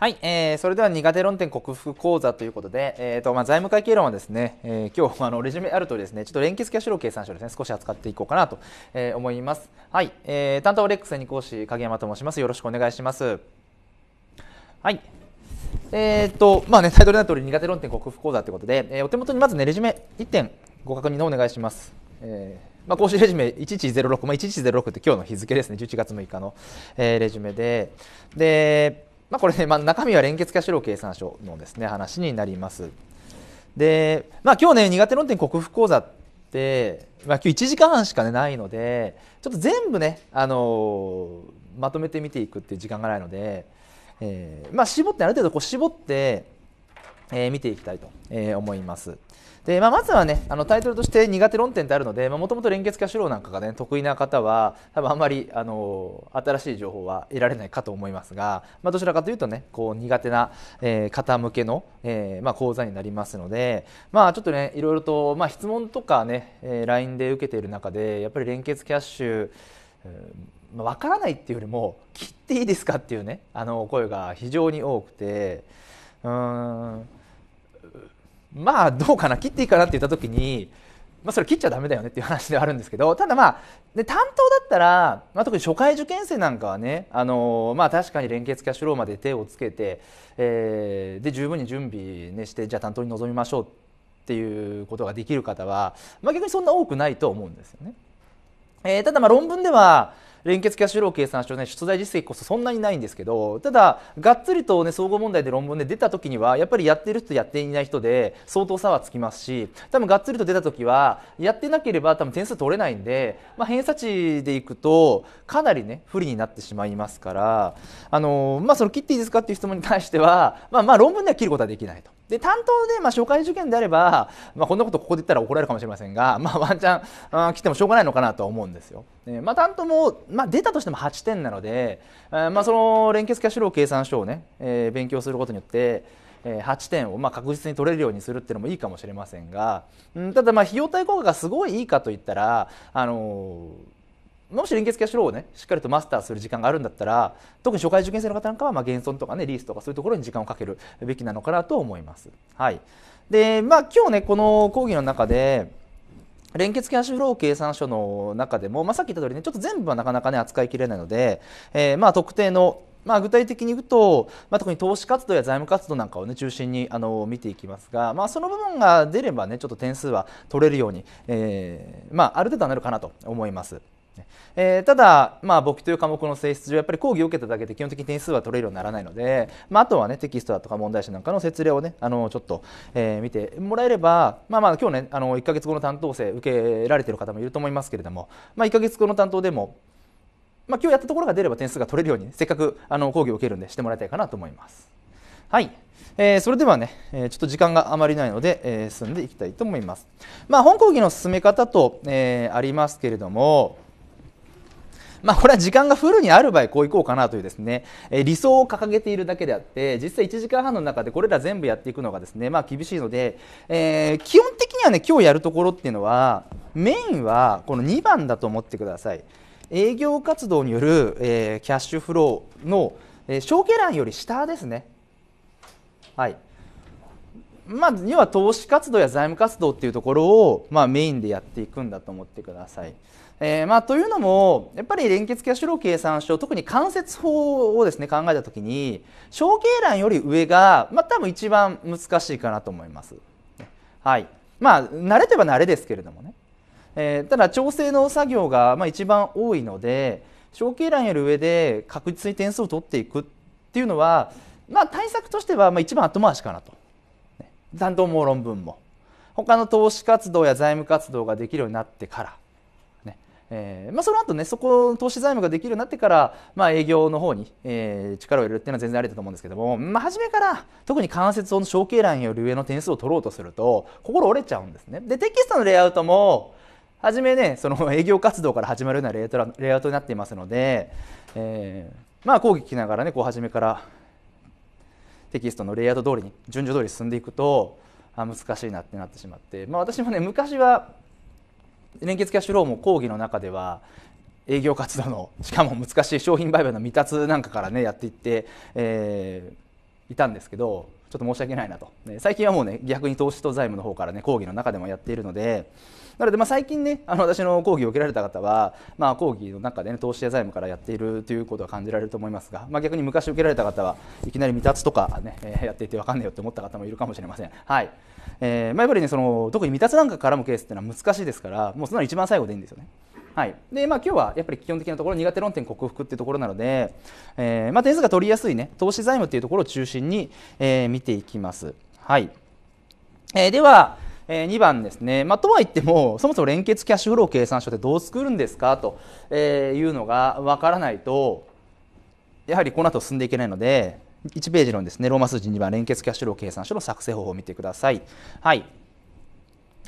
はい、えー、それでは苦手論点克服講座ということで、えーとまあ、財務会計論はですね、えー、今日あのレジュメある通りですね、ちょっと連結キャッシュロー計算書ですね、少し扱っていこうかなと、えー、思います。はい、えー、担当レックスに講師影山と申します。よろしくお願いします。はい。えーとまあね、タイトルにな通り苦手論点克服講座ということで、えー、お手元にまず、ね、レジュメ1点ご確認をお願いします。えーまあ、講師レジュメ1106、まあ、1106って今日の日付ですね、11月6日の、えー、レジュメで、でまあ、これね、まあ、中身は連結化資料計算書のですね話になります。で、まあ、今日ね苦手論点克服講座って、まあ、今日1時間半しか、ね、ないのでちょっと全部ね、あのー、まとめて見ていくっていう時間がないので、えーまあ、絞ってある程度こう絞って、えー、見ていきたいと思います。で、まあ、まずはねあのタイトルとして苦手論点ってあるのでもともと連結キャッシュローなんかがね得意な方は多分あんまりあの新しい情報は得られないかと思いますが、まあ、どちらかというとねこう苦手な、えー、方向けの、えー、まあ、講座になりますので、まあ、ちょっとねいろいろと、まあ、質問とかね、えー、LINE で受けている中でやっぱり連結キャッシュ、えー、分からないっていうよりも切っていいですかっていうねあの声が非常に多くてうんまあどうかな切っていいかなって言った時に、まあ、それ切っちゃダメだよねっていう話ではあるんですけどただまあ、で担当だったら、まあ、特に初回受験生なんかはね、あのまあ、確かに連結キャッシュローまで手をつけて、えー、で十分に準備、ね、してじゃあ担当に臨みましょうっていうことができる方は、まあ、逆にそんな多くないと思うんですよね。えー、ただまあ論文では連結キャッシュフロー計算書ね出題実績こそそんなにないんですけどただがっつりとね総合問題で論文で出た時にはやっぱりやってる人やっていない人で相当差はつきますし多分がっつりと出た時はやってなければ多分点数取れないんで、まあ、偏差値でいくとかなりね不利になってしまいますからあのまあその切っていいですかっていう質問に対してはまあまあ論文では切ることはできないと。で担当で、まあ、初回受験であれば、まあ、こんなことここで言ったら怒られるかもしれませんが、まあ、ワンチャンあ来てもしょうがないのかなとは思うんですよ。えー、まあ、担当も、まあ、出たとしても8点なので、えー、まあ、その連結キャッシュロー計算書をね、えー、勉強することによって、えー、8点をまあ確実に取れるようにするっていうのもいいかもしれませんが、うん、ただまあ費用対効果がすごいいいかといったら、あのーもし連結キャッシュローをねしっかりとマスターする時間があるんだったら特に初回受験生の方なんかは、まあ、減損とかねリースとかそういうところに時間をかけるべきなのかなと思います。はいでまあ、今日ねこの講義の中で連結キャッシュフロー計算書の中でも、まあ、さっき言った通りねちょっと全部はなかなかね扱いきれないので、えー、まあ特定のまあ、具体的に言うと、まあ、特に投資活動や財務活動なんかを、ね、中心にあの見ていきますが、まあ、その部分が出れば、ね、ちょっと点数は取れるように、えーまあ、ある程度はなるかなと思います。えー、ただ、まあ、簿記という科目の性質上やっぱり講義を受けただけで基本的に点数は取れるようにならないので、まあ、あとはねテキストだとか問題集なんかの説例をねあのちょっと、えー、見てもらえれば、まあ、まあ今日ねあの1か月後の担当生受けられてる方もいると思いますけれども、まあ、1か月後の担当でも、まあ、今日やったところが出れば点数が取れるように、ね、せっかくあの講義を受けるんでしてもらいたいかなと思います。はい、えー、それではね、えー、ちょっと時間があまりないので、えー、進んでいきたいと思います。まあ、本講義の進め方と、えー、ありますけれども、まあ、これは時間がフルにある場合こういこうかなというですね、え理想を掲げているだけであって実際1時間半の中でこれら全部やっていくのがですね、まあ、厳しいので、えー、基本的にはね今日やるところっていうのはメインはこの2番だと思ってください営業活動による、えー、キャッシュフローの、えー、証券欄より下ですねはいまあ、要は投資活動や財務活動っていうところを、まあ、メインでやっていくんだと思ってください。えー、まあ、というのもやっぱり連結キャッシュロー計算書特に関節法をですね考えた時に小計欄より上が、まあ、多分一番難しいかなと思います。はい、まあ慣れていば慣れですけれどもね、えー、ただ調整の作業がまあ一番多いので小計欄より上で確実に点数を取っていくっていうのは、まあ、対策としてはまあ一番後回しかなと。担当も論文も他の投資活動や財務活動ができるようになってからえーまあ、その後ねそこの投資財務ができるようになってから、まあ、営業の方に、えー、力を入れるっていうのは全然ありだと思うんですけども、まあ、初めから特に関節をの小径欄より上の点数を取ろうとすると心折れちゃうんですね。でテキストのレイアウトも初めねその営業活動から始まるようなレイアウトになっていますので、えー、まあ講義聞きながらねこう初めからテキストのレイアウト通りに順序通り進んでいくとあ難しいなってなってしまって、まあ、私もね昔は連結キャッシュローも講義の中では営業活動のしかも難しい商品売買の未達なんかからねやっていって、えー、いたんですけどちょっと申し訳ないなと、ね、最近はもうね逆に投資と財務の方からね講義の中でもやっているのでなのでまあ最近ねあの私の講義を受けられた方は、まあ、講義の中で、ね、投資や財務からやっているということは感じられると思いますが、まあ、逆に昔受けられた方はいきなり未達とかね、えやっていて分かんないよって思った方もいるかもしれません。はいえー、まあ、やっぱりねその特に未達なんか絡むケースっていうのは難しいですからもうそんなの一番最後でいいんですよね。はい、でまあ今日はやっぱり基本的なところ苦手論点克服っていうところなので、えー、まあ、点数が取りやすいね投資財務っていうところを中心に、えー、見ていきます。はいえー、では、え2番ですね、まあ、とはいってもそもそも連結キャッシュフロー計算書ってどう作るんですかというのがわからないとやはりこの後進んでいけないので1ページのですね、ローマ数字2番、連結キャッシュフロー計算書の作成方法を見てください。はい。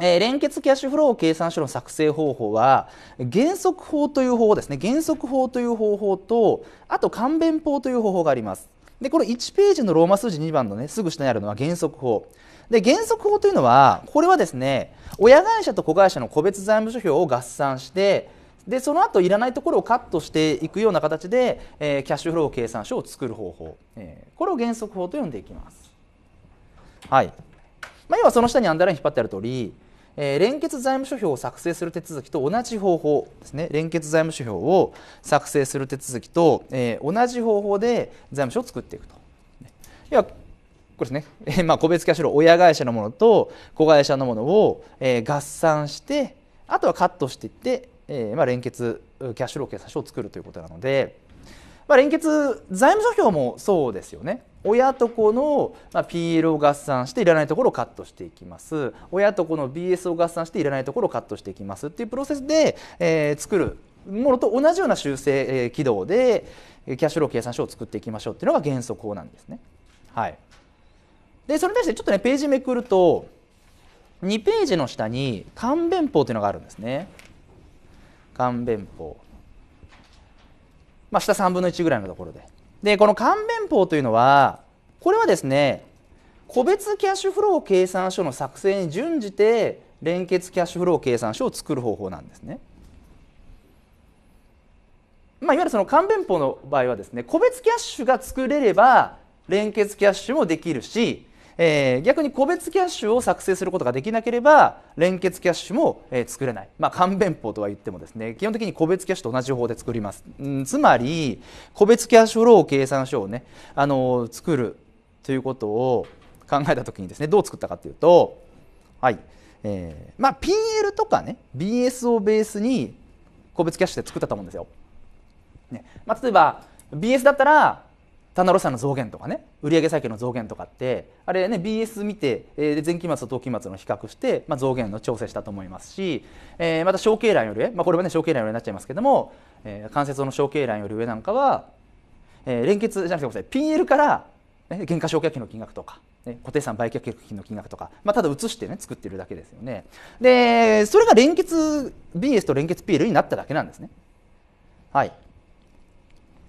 えー、連結キャッシュフロー計算書の作成方法は原則法という方法ですね原則法という方法とあと簡便法という方法がありますでこの1ページのローマ数字2番のねすぐ下にあるのは原則法で原則法というのはこれはですね親会社と子会社の個別財務諸表を合算してでその後いらないところをカットしていくような形で、えー、キャッシュフロー計算書を作る方法、えー、これを原則法と呼んでいきます。はいまあ、要はその下にアンダーライン引っ張ってある通り、えー、連結財務諸表を作成する手続きと同じ方法ですね連結財務諸表を作成する手続きと、えー、同じ方法で財務書を作っていくと。要はこれですね、えまあ、個別キャッシュフロー親会社のものと子会社のものを、えー、合算してあとはカットしていってえー、まあ、連結キャッシュロー計算書を作るということなので、まあ、連結財務諸表もそうですよね親と子の、まあ、PL を合算していらないところをカットしていきます親と子の BS を合算していらないところをカットしていきますっていうプロセスで、えー、作るものと同じような修正、えー、軌道でキャッシュロー計算書を作っていきましょうっていうのが原則なんですね。はい、でそれに対してちょっとねページめくると2ページの下に勘弁法というのがあるんですね。簡便法、まあ、下3分の1ぐらいのところででこの簡便法というのはこれはですね個別キャッシュフロー計算書の作成に準じて連結キャッシュフロー計算書を作る方法なんですね。まあ、いわゆるその簡便法の場合はですね個別キャッシュが作れれば連結キャッシュもできるしえー、逆に個別キャッシュを作成することができなければ連結キャッシュも、えー、作れない、まあ、勘弁法とは言ってもですね基本的に個別キャッシュと同じ方で作ります、うん、つまり個別キャッシュロー計算書をね、あのー、作るということを考えた時にですねどう作ったかというと、はいえーまあ、PL とかね BS をベースに個別キャッシュで作ったと思うんですよ。ねまあ、例えば BS だったら単なるの増減とかね売上債権の増減とかってあれね BS 見て、えー、前期末と当期末の比較して、まあ、増減の調整したと思いますし、えー、また小経欄より、まあ、これはね小経欄よりになっちゃいますけども、えー、関節の小経欄より上なんかは、えー、連結じゃなくてごめんなさい PL から、ね、減価償却金の金額とかね、固定資産売却金の金額とか、まあ、ただ移してね作ってるだけですよねでそれが連結 BS と連結 PL になっただけなんですねはい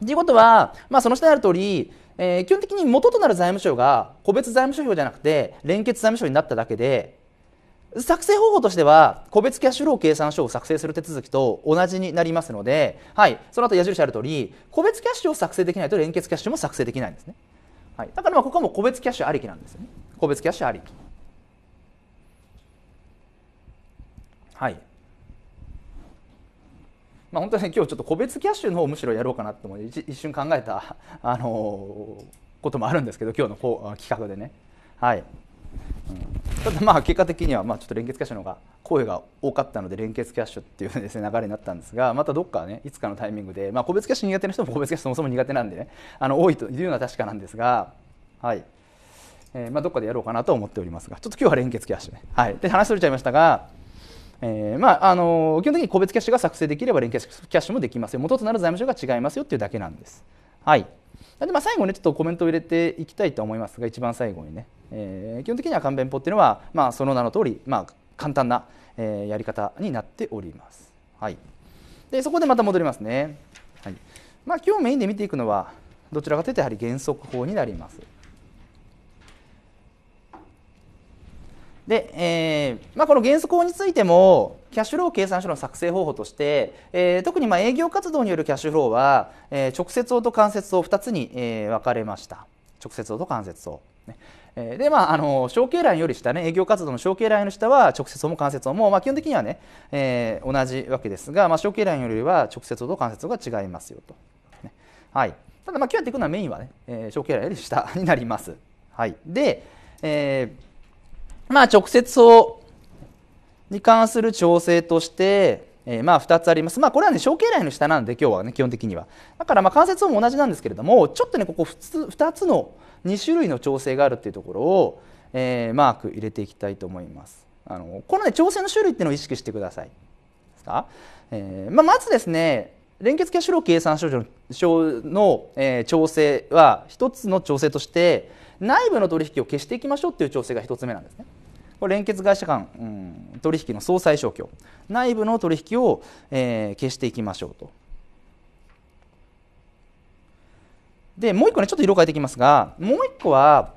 ということは、まあ、その下にある通り、えー、基本的に元となる財務省が個別財務諸表じゃなくて連結財務省になっただけで作成方法としては個別キャッシュロー計算書を作成する手続きと同じになりますので、はい、その後矢印ある通り個別キャッシュを作成できないと連結キャッシュも作成できないんですね、はい、だからまあここはもう個別キャッシュありきなんですよね個別キャッシュありきはいまあ、本当に今日ちょっと個別キャッシュの方をむしろやろうかなと思って一瞬考えた、あのー、こともあるんですけど今日のこう企画でね。はいうん、ただまあ結果的にはまあちょっと連結キャッシュの方が声が多かったので連結キャッシュっていうです、ね、流れになったんですがまたどっかねいつかのタイミングで、まあ、個別キャッシュ苦手な人も個別キャッシュそもそも苦手なんでねあの多いというのは確かなんですが。はいえーまあ、どっかでやろうかなと思っておりますが、ちょっと今日は連結キャッシュね。はい、で話しとれちゃいましたが、えー、まああのー、基本的に個別キャッシュが作成できれば連携キャッシュもできますよ元となる財務省が違いますよっていうだけなんです。はいでまあ最後にね、ちょっとコメントを入れていきたいと思いますが一番最後にね、えー、基本的には勘弁法っていうのは、まあ、その名の通り、まあ、簡単な、えー、やり方になっております。はい、でそこでまた戻りますね。はいまあ、今日メインで見ていくのはどちらかというとやはり原則法になります。で、えーまあ、この原則法についてもキャッシュフロー計算書の作成方法として、えー、特にまあ営業活動によるキャッシュフローは、えー、直接法と間接法2つに、えー、分かれました直接法と間接法、ねえー、でまああの小経欄より下ね営業活動の小経欄より下は直接法も間接法も、まあ、基本的にはね、えー、同じわけですが、まあ、小経欄よりは直接法と間接法が違いますよと、ね、はいただまあ今日やっていくのはメインはね、えー、小経欄より下になりますはいで、えーまあ、直接法に関する調整として、えー、まあ2つあります。まあ、これはね、小経来の下なので、今日はね、基本的には。だから、ま関節音も同じなんですけれども、ちょっとね、ここ2つの2種類の調整があるっていうところを、えー、マーク入れていきたいと思います。あのこのね、調整の種類っていうのを意識してください。ですかえー、まあ、まずですね、連結キャッシュロー計算症状の、えー、調整は1つの調整として内部の取引を消していきましょうっていう調整が1つ目なんですね。これ連結会社間、うん、取引の総裁消去内部の取引を、えー、消していきましょうと。でもう一個ねちょっと色変えていきますがもう一個は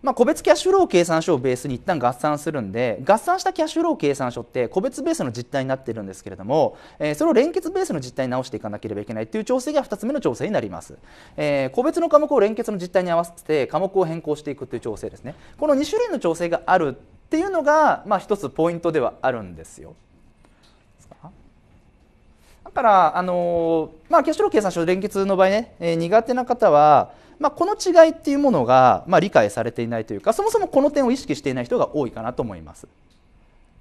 まあ、個別キャッシュロー計算書をベースに一旦合算するんで合算したキャッシュロー計算書って個別ベースの実態になってるんですけれども、えー、それを連結ベースの実態に直していかなければいけないという調整が2つ目の調整になります、えー、個別の科目を連結の実態に合わせて科目を変更していくという調整ですねこの2種類の調整があるっていうのが、まあ、一つポイントではあるんですよだから、あのー、まあ、キャッシュロー計算書連結の場合ね、えー、苦手な方はまあ、この違いっていうものが、まあ、理解されていないというかそもそもこの点を意識していない人が多いかなと思います。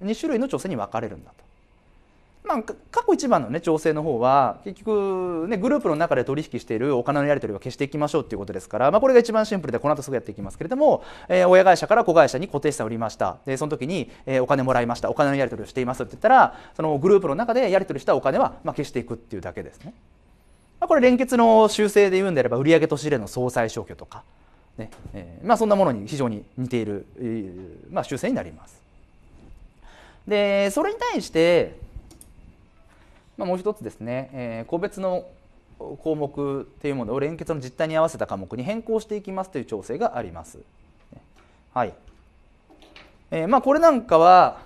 2種類の調整に分かれるんだと。まあ、過去一番の、ね、調整の方は結局、ね、グループの中で取引しているお金のやり取りは消していきましょうということですから、まあ、これが一番シンプルでこの後すぐやっていきますけれども、えー、親会社から子会社に固定資産を売りましたでその時に、えー、お金もらいましたお金のやり取りをしていますって言ったらそのグループの中でやり取りしたお金は、まあ、消していくっていうだけですね。まあ、これ連結の修正で言うんであれば売上と資源の総裁消去とかね、えー、まあ、そんなものに非常に似ている、えー、まあ、修正になります。でそれに対して、まあ、もう一つですね、えー、個別の項目というものを連結の実態に合わせた科目に変更していきますという調整があります。はいえーまあ、これなんかは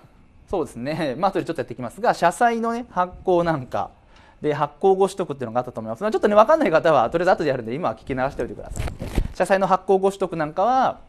そうですね、まあ後でちょっとやっていきますが社債の、ね、発行なんかで発行後取得っていうのがあったと思います。ちょっとね、わかんない方は、とりあえず後でやるんで、今は聞き流しておいてください。社債の発行後取得なんかは、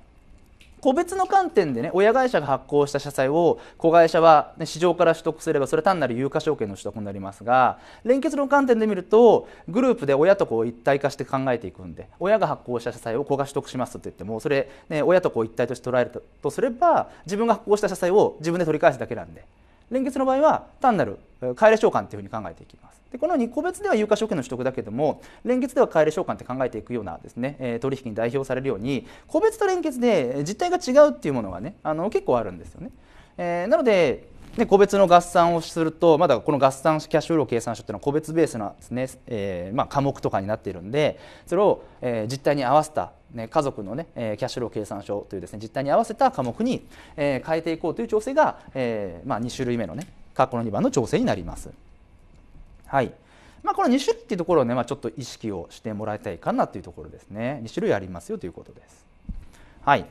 個別の観点でね親会社が発行した社債を子会社は、ね、市場から取得すればそれ単なる有価証券の取得になりますが連結の観点で見るとグループで親と子を一体化して考えていくんで親が発行した社債を子が取得しますと言ってもそれ、ね、親と子を一体として捉えるとすれば自分が発行した社債を自分で取り返すだけなんで連結の場合は単なる返れ償還っていうふうに考えていきます。でこの2個別では有価証券の取得だけども連結では返り償還って考えていくようなですね、え取引に代表されるように個別と連結で実態が違うっていうものがねあの結構あるんですよね。えー、なのでね、個別の合算をするとまだこの合算キャッシュフロー計算書っていうのは個別ベースのですね、えー、まあ、科目とかになっているんでそれを、えー、実態に合わせた、ね、家族のね、えキャッシュフロー計算書というですね実態に合わせた科目に、え変えていこうという調整が、えまあ、2種類目のね括弧の2番の調整になります。はい。まあ、この2種類っていうところをね、まあ、ちょっと意識をしてもらいたいかなというところですね。2種類ありますよということです。はい。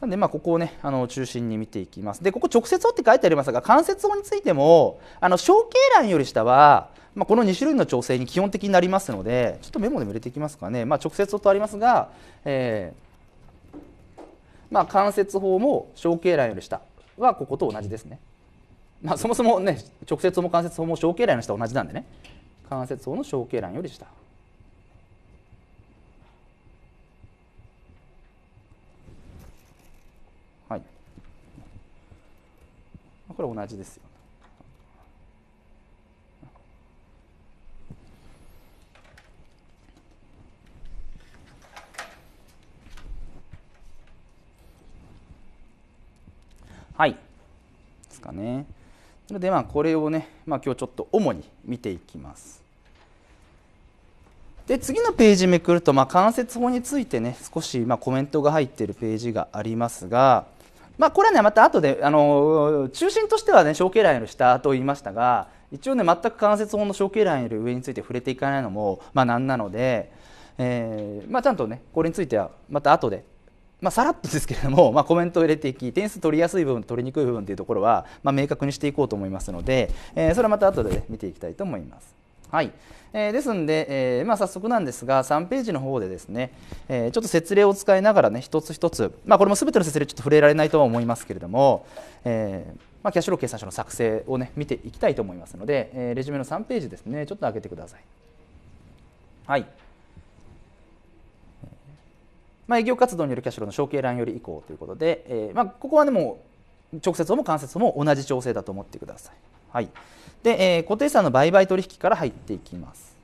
なんで、まあ、ここをね、あの中心に見ていきます。で、ここ直接音って書いてありますが、関節音についても、あの小径欄より下は、まあ、この2種類の調整に基本的になりますので、ちょっとメモでも入れていきますかね。まあ、直接音ありますが、えー、まあ、関節法も小径欄より下はここと同じですね。まあ、そもそもね直接も関節法も小径ラの下同じなんでね関節法の小径ラより下はいこれ同じですよはいですかね。でまあこれをね、まあ、今日ちょっと主に見ていきます。で次のページめくると、まあ、関節法についてね少しまコメントが入っているページがありますが、まあ、これはねまた後であの中心としてはね小経ラインより下と言いましたが一応ね全く関節法の小経ラインより上について触れていかないのもまあなんなので、えー、まあ、ちゃんとねこれについてはまた後でまあ、さらっとですけれども、まあ、コメントを入れていき点数取りやすい部分取りにくい部分というところは、まあ、明確にしていこうと思いますので、えー、それはまた後で、ね、見ていきたいと思います。はいえー、ですので、えーまあ、早速なんですが3ページの方でですね、えー、ちょっと説例を使いながらね一つ一つ、まあ、これも全ての説例ちょっと触れられないとは思いますけれども、えーまあ、キャッシュロー計算書の作成をね見ていきたいと思いますので、えー、レジュメの3ページですねちょっと開けてください。はいまあ、営業活動によるキャッシュフローの承継欄より移行ということで、えーまあ、ここはでも直接も間接も同じ調整だと思ってください。はい、で、えー、固定資産の売買取引から入っていきます。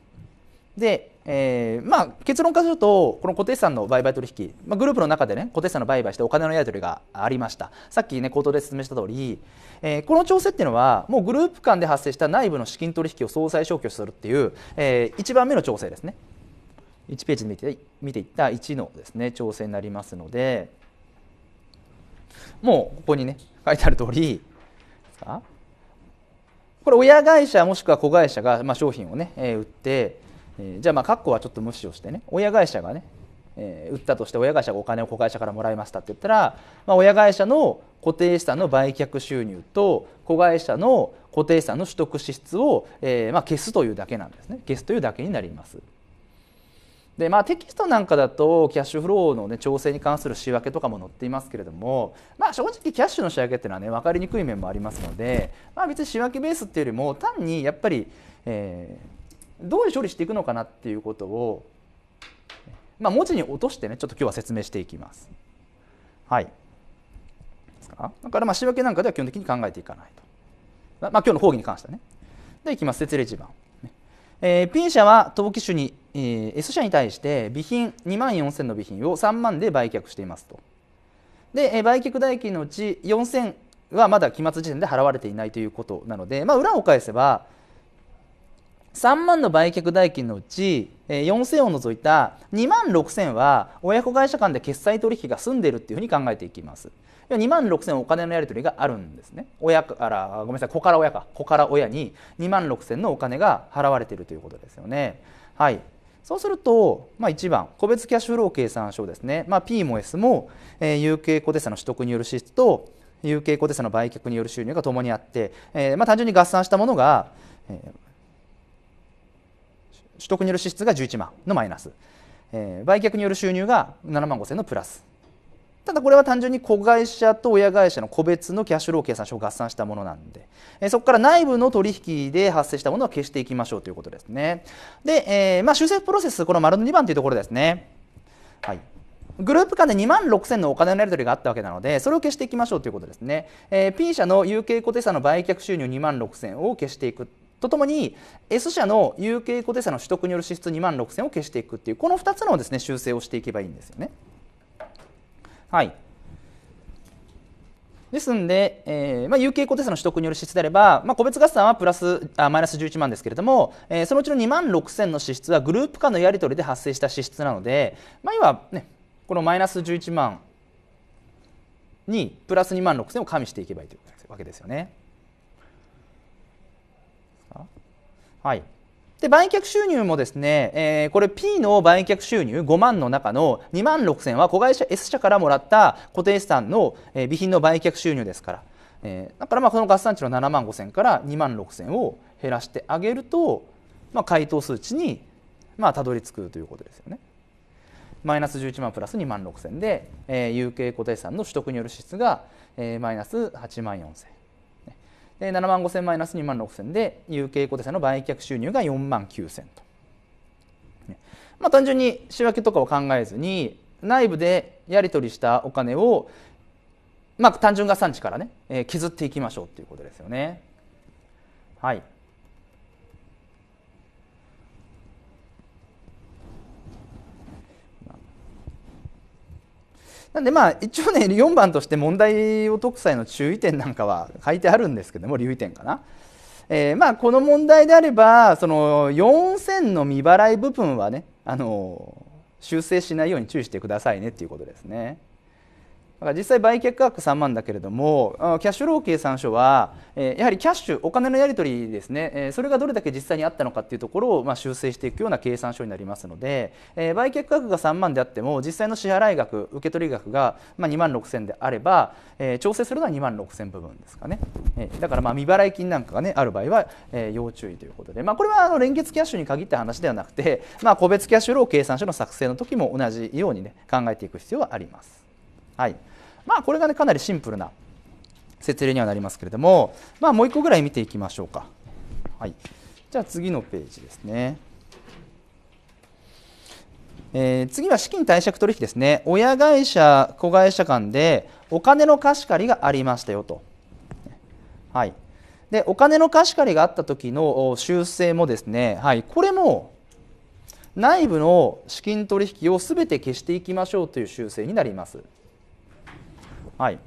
で、えーまあ、結論からするとこの固定資産の売買取引、まあ、グループの中でね固定資産の売買してお金のやり取りがありましたさっきね口頭で説明した通り、えー、この調整っていうのはもうグループ間で発生した内部の資金取引を総裁消去するっていう、えー、1番目の調整ですね1ページで見て見ていった1のですね調整になりますのでもうここにね書いてある通りこれ親会社もしくは子会社が、まあ、商品をね、え売って、えじゃあまあ括弧はちょっと無視をしてね親会社がね、え売ったとして親会社がお金を子会社からもらいましたって言ったら、まあ、親会社の固定資産の売却収入と子会社の固定資産の取得支出を、えまあ、消すというだけなんですね消すというだけになります。でまあ、テキストなんかだとキャッシュフローの、ね、調整に関する仕分けとかも載っていますけれども、まあ、正直キャッシュの仕分けっていうのは、ね、分かりにくい面もありますので、まあ、別に仕分けベースっていうよりも単にやっぱり、えー、どういう処理していくのかなっていうことを、まあ、文字に落としてねちょっと今日は説明していきます。はい、だからまあ仕分けなんかでは基本的に考えていかないと。まあ、今日の講義に関してはね。でいきます説例一番。えー、P 社は登記種に、えー、S 社に対して備品2万4000の備品を3万で売却していますと。で、えー、売却代金のうち4000はまだ期末時点で払われていないということなので、まあ、裏を返せば3万の売却代金のうち4000を除いた2万6000は親子会社間で決済取引が済んでいるっていうふうに考えていきます2万6000お金のやり取りがあるんですね親からごめんなさい子から親か子から親に2万6000のお金が払われているということですよねはいそうすると、まあ、1番、個別キャッシュフロー計算書ですね、まあ、P も S も、えー、有形固定差の取得による支出と、有形固定差の売却による収入がともにあって、えーまあ、単純に合算したものが、えー、取得による支出が11万のマイナス、えー、売却による収入が7万5000のプラスただこれは単純に子会社と親会社の個別のキャッシュロー計算書を合算したものなんで、えそこから内部の取引で発生したものは消していきましょうということですね。で、えー、まあ、修正プロセス、この丸の2番というところですね。はい、グループ間で2万6000のお金のやり取りがあったわけなので、それを消していきましょうということですね。えー、P 社の有形固定差の売却収入2万6000を消していくとともに S 社の有形固定差の取得による支出2万6000を消していくっていうこの2つのですね修正をしていけばいいんですよね。はいですんで、えーまあ、有形固定差の取得による支出であれば、まあ、個別合算はプラスあマイナス11万ですけれども、えー、そのうちの2万6000の支出はグループ間のやり取りで発生した支出なので、まあ、は、ね、このマイナス11万にプラス2万6000を加味していけばいいというわけですよね。はい、で売却収入もですね、えー、これ P の売却収入5万の中の2万6000は子会社 S 社からもらった固定資産の、え備品の売却収入ですから、えー、だからまあこの合算値の7万5000から2万6000を減らしてあげると、まあ、回答数値にまあたどり着くということですよね。マイナス11万プラス2万6000で、えー、有形固定資産の取得による支出が、えー、マイナス8万4000。で7万5000マイナス2万6000で有形固定債の売却収入が4万9000と、まあ、単純に仕分けとかを考えずに内部でやり取りしたお金を、まあ、単純合算値からね、え削っていきましょうということですよね。はいなんでまあ一応ね4番として問題を解く際の注意点なんかは書いてあるんですけども留意点かな。えー、まあこの問題であればその4線の未払い部分はねあの修正しないように注意してくださいねっていうことですね。だから実際売却額3万だけれどもキャッシュロー計算書は、やはりキャッシュお金のやり取りですね、それがどれだけ実際にあったのかっていうところを、まあ、修正していくような計算書になりますので、売却額が3万であっても実際の支払額受取額が、2万6千であれば、調整するのは2万6千部分ですかね、だからまあ未払い金なんかが、ね、ある場合は、要注意ということで、まあ、これはあの連結キャッシュに限った話ではなくて、まあ、個別キャッシュロー計算書の作成の時も同じように、ね、考えていく必要はあります。はいまあ、これが、ね、かなりシンプルな説明にはなりますけれども、まあ、もう1個ぐらい見ていきましょうか。はい、じゃあ次のページですね。えー、次は資金貸借取引ですね。親会社、子会社間でお金の貸し借りがありましたよと。はい、でお金の貸し借りがあった時の修正もですね、はい、これも内部の資金取引をすべて消していきましょうという修正になります。はい。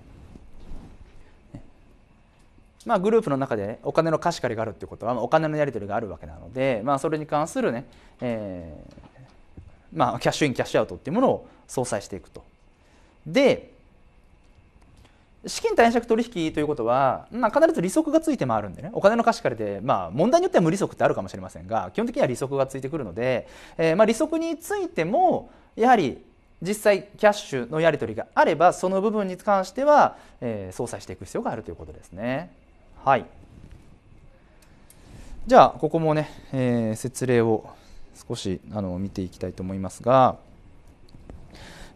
まあ、グループの中で、ね、お金の貸し借りがあるってことは、お金のやり取りがあるわけなので、まあ、それに関するね、えー、まあ、キャッシュインキャッシュアウトっていうものを相殺していくと。で資金貸借取引ということは、まあ、必ず利息がついて回るんでねお金の貸し借りで、まあ、問題によっては無利息ってあるかもしれませんが基本的には利息がついてくるので、えーまあ、利息についてもやはり実際キャッシュのやり取りがあればその部分に関しては、えー、操作していく必要があるということですね。はい、じゃあここもね、えー、説例を少しあの見ていきたいと思いますが、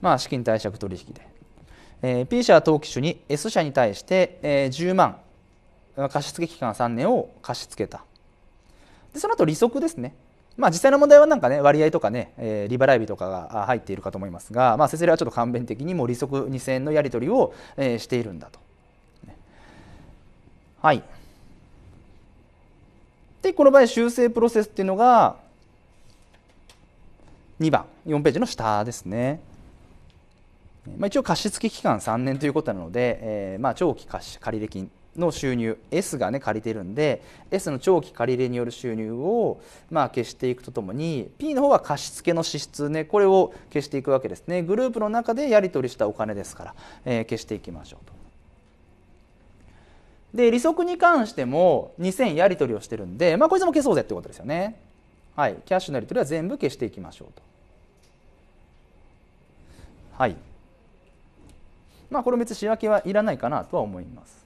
まあ、資金貸借取引で、えー、P 社登記書に S 社に対して、えー、10万貸付期間3年を貸し付けたでその後利息ですねまあ、実際の問題はなんか、ね、割合とかね、えー、利払い日とかが入っているかと思いますが、まあ、節税はちょっと簡便的にも利息2000円のやり取りを、えー、しているんだと。はいでこの場合修正プロセスっていうのが2番4ページの下ですね。まあ、一応貸付期間3年ということなので、えーまあ、長期貸借入金の収入 S がね借りてるんで S の長期借り入れによる収入をまあ消していくとともに P の方は貸付の支出ねこれを消していくわけですねグループの中でやり取りしたお金ですから、えー、消していきましょうと。で利息に関しても2000やり取りをしてるんで、まあ、こいつも消そうぜってことですよね。はい、キャッシュのやり取りは全部消していきましょうと。はい。まあこれ別仕分けはいらないかなとは思います。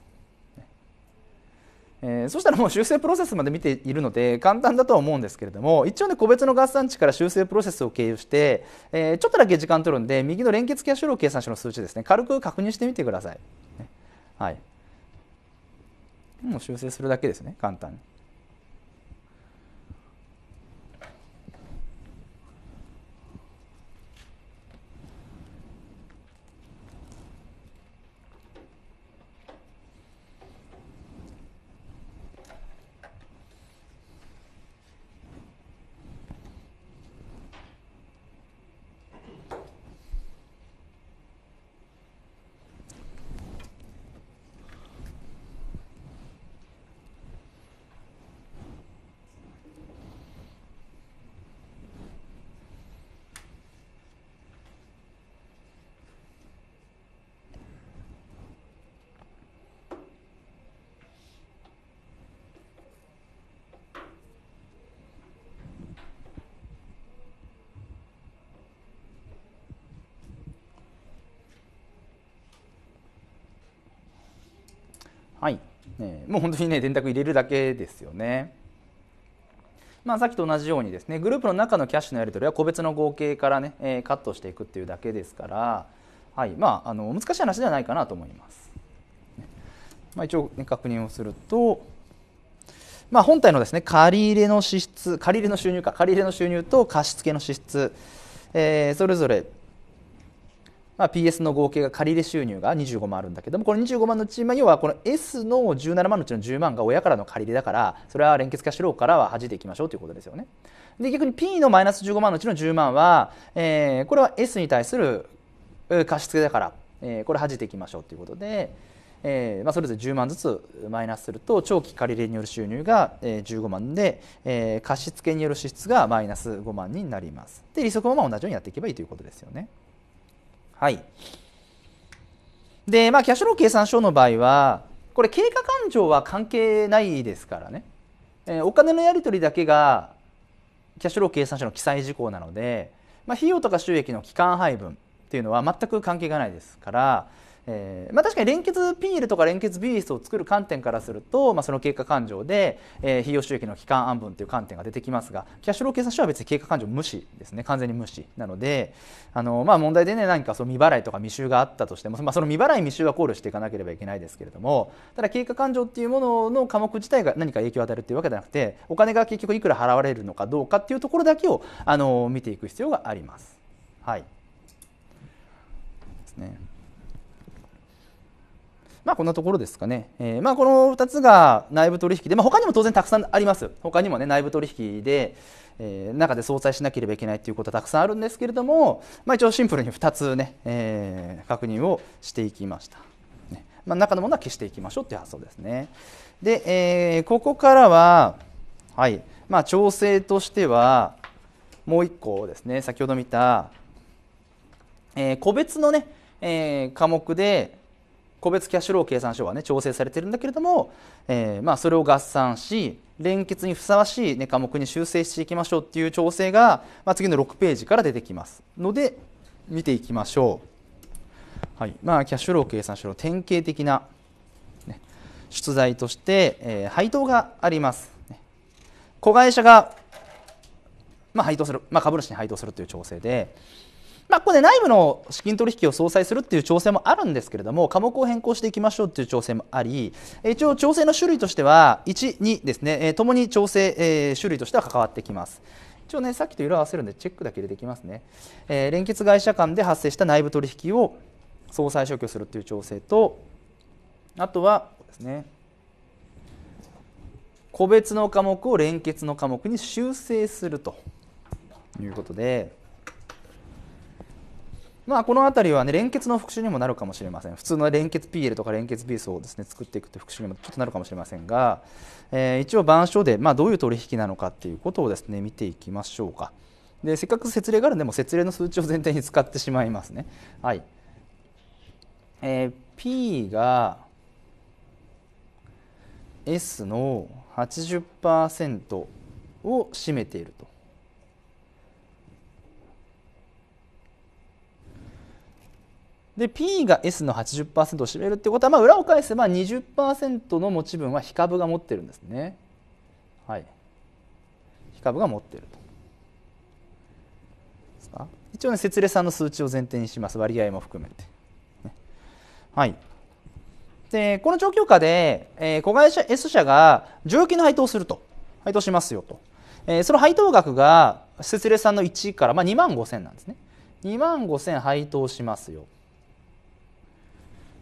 えー、そしたらもう修正プロセスまで見ているので簡単だとは思うんですけれども一応ね個別の合算値から修正プロセスを経由して、えー、ちょっとだけ時間取るんで右の連結キャッシュロー計算書の数値ですね軽く確認してみてください、はいもう修正するだけですね簡単にもう本当にね電卓入れるだけですよね。まあ、さっきと同じようにですねグループの中のキャッシュのやり取りは個別の合計からね、えー、カットしていくっていうだけですから、はいまあ、あの難しい話ではないかなと思います。まあ、一応、ね、確認をすると、まあ、本体のですね借入の支出借入の収入か借入の収入と貸付の支出、えー、それぞれまあ、PS の合計が借り入れ収入が25万あるんだけどもこの25万のうち、まあ、要はこの S の17万のうちの10万が親からの借り入れだからそれは連結キャッシュローからは弾いていきましょうということですよね。で逆に P のマイナス15万のうちの10万は、えー、これは S に対する貸付だから、えー、これ弾いていきましょうということで。えーまあ、それぞれ10万ずつマイナスすると長期借り入れによる収入が、え15万で、えー、貸付による支出がマイナス5万になりますで利息もまあ同じようにやっていけばいいということですよね。はい。で、まあ、キャッシュロー計算書の場合は、これ、経過勘定は関係ないですからね。えー、お金のやり取りだけが、キャッシュロー計算書の記載事項なので、まあ、費用とか収益の期間配分っていうのは全く関係がないですから、えーまあ、確かに連結ピールとか連結ビースを作る観点からすると、まあ、その経過勘定で、えー、費用収益の期間安分という観点が出てきますがキャッシュロー計算書は別に経過勘定無視ですね完全に無視なのであの、まあ、問題でね何かその未払いとか未収があったとしても、まあ、その未払い未収は考慮していかなければいけないですけれどもただ経過勘定っていうものの科目自体が何か影響を与えるというわけじゃなくてお金が結局いくら払われるのかどうかっていうところだけをあの見ていく必要があります。はいですねまあ、こんなところですかね、えー、まあ、この2つが内部取引で、まあ、他にも当然たくさんあります他にもね内部取引で、えー、中で相殺しなければいけないということはたくさんあるんですけれども、まあ、一応シンプルに2つね、えー、確認をしていきました、ねまあ、中のものは消していきましょうという発想ですねで、えー、ここからは、はいまあ、調整としてはもう1個ですね先ほど見た、え個別のね、え科目で個別キャッシュロー計算書はね調整されてるんだけれども、えー、まあ、それを合算し連結にふさわしい、ね、科目に修正していきましょうっていう調整が、まあ、次の6ページから出てきますので見ていきましょう、はいまあ、キャッシュロー計算書の典型的な、ね、出題として、えー、配当があります、ね、子会社が、ま配当する、ま株主に配当するという調整でまあ、ここで内部の資金取引を総裁するっていう調整もあるんですけれども科目を変更していきましょうっていう調整もあり一応調整の種類としては12ですねともに調整、えー、種類としては関わってきます。一応ねさっきと色合わせるんでチェックだけ入れてきますね、えー、連結会社間で発生した内部取引を総裁消去するという調整とあとはですね個別の科目を連結の科目に修正するということでまあ、この辺りはね連結の復習にもなるかもしれません普通の連結 PL とか連結 BS をですね作っていくという復習にもちょっとなるかもしれませんが、えー、一応板書で、まあ、どういう取引なのかっていうことをですね見ていきましょうかでせっかく設例があるのでも設例の数値を前提に使ってしまいますねはい、えー、P が S の80%を占めているとで P が S の80%を占めるってことは、まあ、裏を返せば20%の持ち分は非株が持ってるんですね。はい、非株が持ってると。一応ね節例さんの数値を前提にします割合も含めて。はいでこの状況下で、えー、子会社 S 社が上金の配当をすると配当しますよと、えー、その配当額が節例さんの1から、まあ、2万5千なんですね2万5千配当しますよ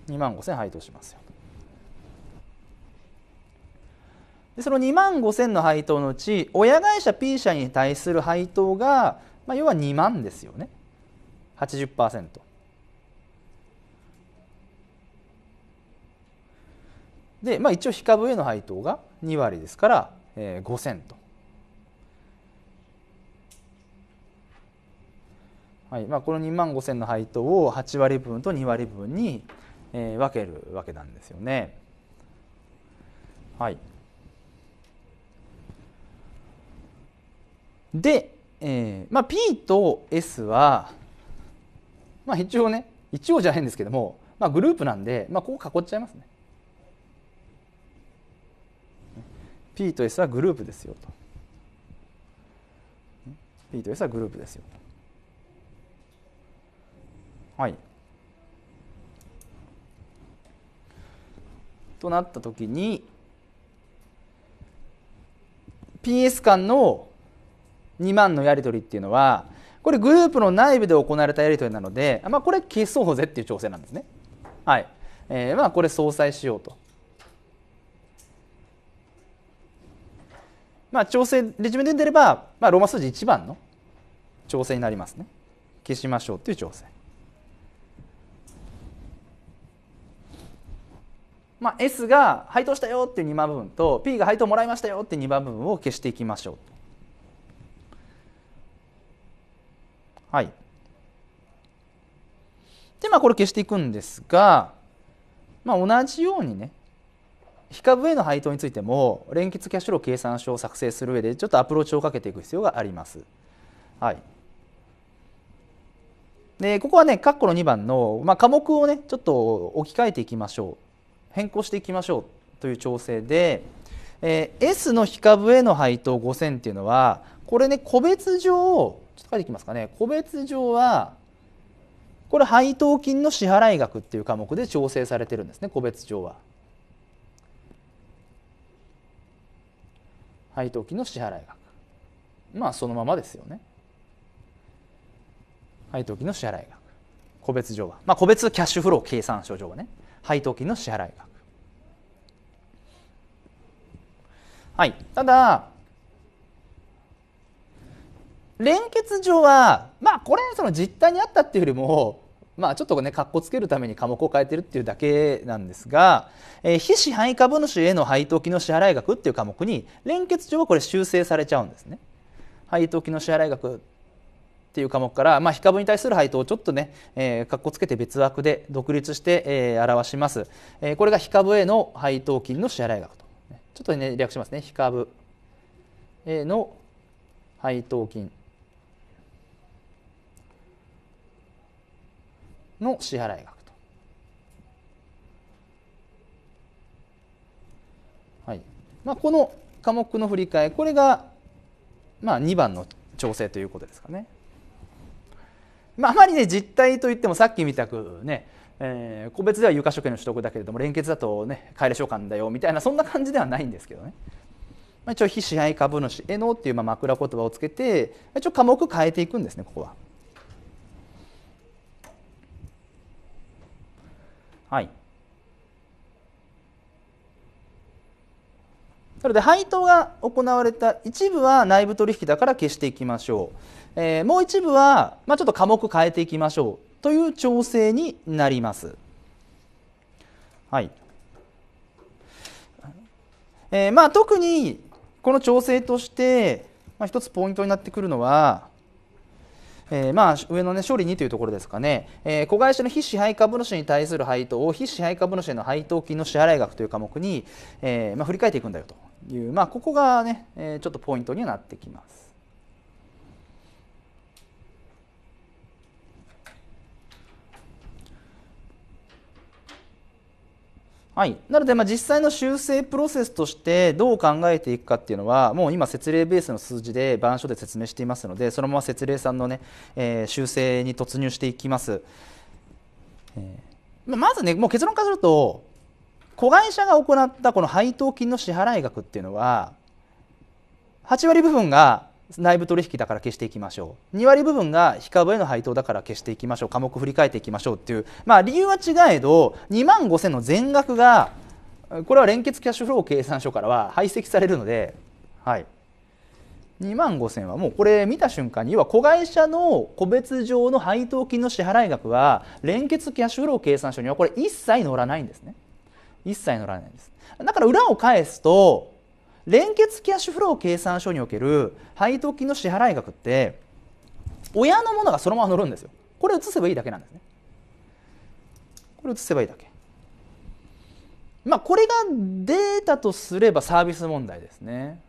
2万5000配当しますよでその2万5000の配当のうち親会社 P 社に対する配当が、まあ、要は2万ですよね80%で、まあ、一応非株への配当が2割ですから、えー、5000と。はいまあ、この2万5000の配当を8割分と2割分にえー、分けるわけなんですよね。はい、で、えーまあ、P と S は、まあ、一応ね一応じゃないんですけども、まあ、グループなんで、まあ、ここ囲っちゃいますね。P と S はグループですよと。P と S はグループですよと。はい。となった時に PS 間の2万のやり取りっていうのはこれグループの内部で行われたやり取りなので、まあ、これ消そうぜっていう調整なんですね。はいえー、まあこれ相殺しようと。まあ、調整レジュメで出れば、まあ、ローマ数字1番の調整になりますね。消しましょうっていう調整。まあ、S が配当したよっていう2番部分と P が配当もらいましたよっていう2番部分を消していきましょうはいでまあこれ消していくんですが、まあ、同じようにね非株への配当についても連結キャッシュロー計算書を作成する上でちょっとアプローチをかけていく必要があります。はい、でここはね括弧の2番の、まあ、科目をねちょっと置き換えていきましょう。変更していきましょうという調整で、えー、S の非株への配当5000っていうのはこれね個別上ちょっと書いていきますかね個別上はこれ配当金の支払額っていう科目で調整されてるんですね個別上は。配当金の支払額まあそのままですよね配当金の支払額個別上はまあ個別キャッシュフロー計算書上はね配当金の支払い額。はい、ただ連結上はまあこれその実態にあったっていうよりもまあちょっとねかっこつけるために科目を変えてるっていうだけなんですが、えー、非支配株主への配当金の支払い額っていう科目に連結上はこれ修正されちゃうんですね。配当金の支払い額っていう科目から、まあ、非株に対する配当をちょっとね、えー、かっこつけて別枠で独立して、えー、表します、えー、これが非株への配当金の支払額とちょっとね略しますね非株への配当金の支払額と、はいまあ、この科目の振り替えこれが、まあ、2番の調整ということですかね。まあ、あまりね実態といってもさっき見たくねえー、個別では有価証券の取得だけれども連結だとね買い償還だよみたいなそんな感じではないんですけどね、まあ、一応非支配株主へのっていうまあ枕言葉をつけて一応科目変えていくんですねここは。はい、なので配当が行われた一部は内部取引だから消していきましょう。えー、もう一部は、まあ、ちょっと科目変えていきましょうという調整になります。はいえーまあ、特にこの調整として、まあ、一つポイントになってくるのは、えー、まあ上の、ね、処理2というところですかね、えー、子会社の非支配株主に対する配当を非支配株主への配当金の支払額という科目に、えーまあ、振り返っていくんだよという、まあ、ここがね、えー、ちょっとポイントにはなってきます。はい、なので、まあ、実際の修正プロセスとしてどう考えていくかっていうのはもう今、設例ベースの数字で板書で説明していますのでそのまま設例さんのね、えー、修正に突入していきます。えー、まずねもう結論からすると子会社が行ったこの配当金の支払い額っていうのは8割部分が内部取引だから消していきましょう2割部分が非株への配当だから消していきましょう科目振り返っていきましょうっていう、まあ、理由は違えど2万5000の全額がこれは連結キャッシュフロー計算書からは排斥されるので、はい、2万5000はもうこれ見た瞬間に要は子会社の個別上の配当金の支払額は連結キャッシュフロー計算書にはこれ一切載らないんですね一切載らないんですだから裏を返すと連結キャッシュフロー計算書における配当金の支払額って親のものがそのまま乗るんですよこれ移せばいいだけなんですねこれ移せばいいだけまあこれがデータとすればサービス問題ですね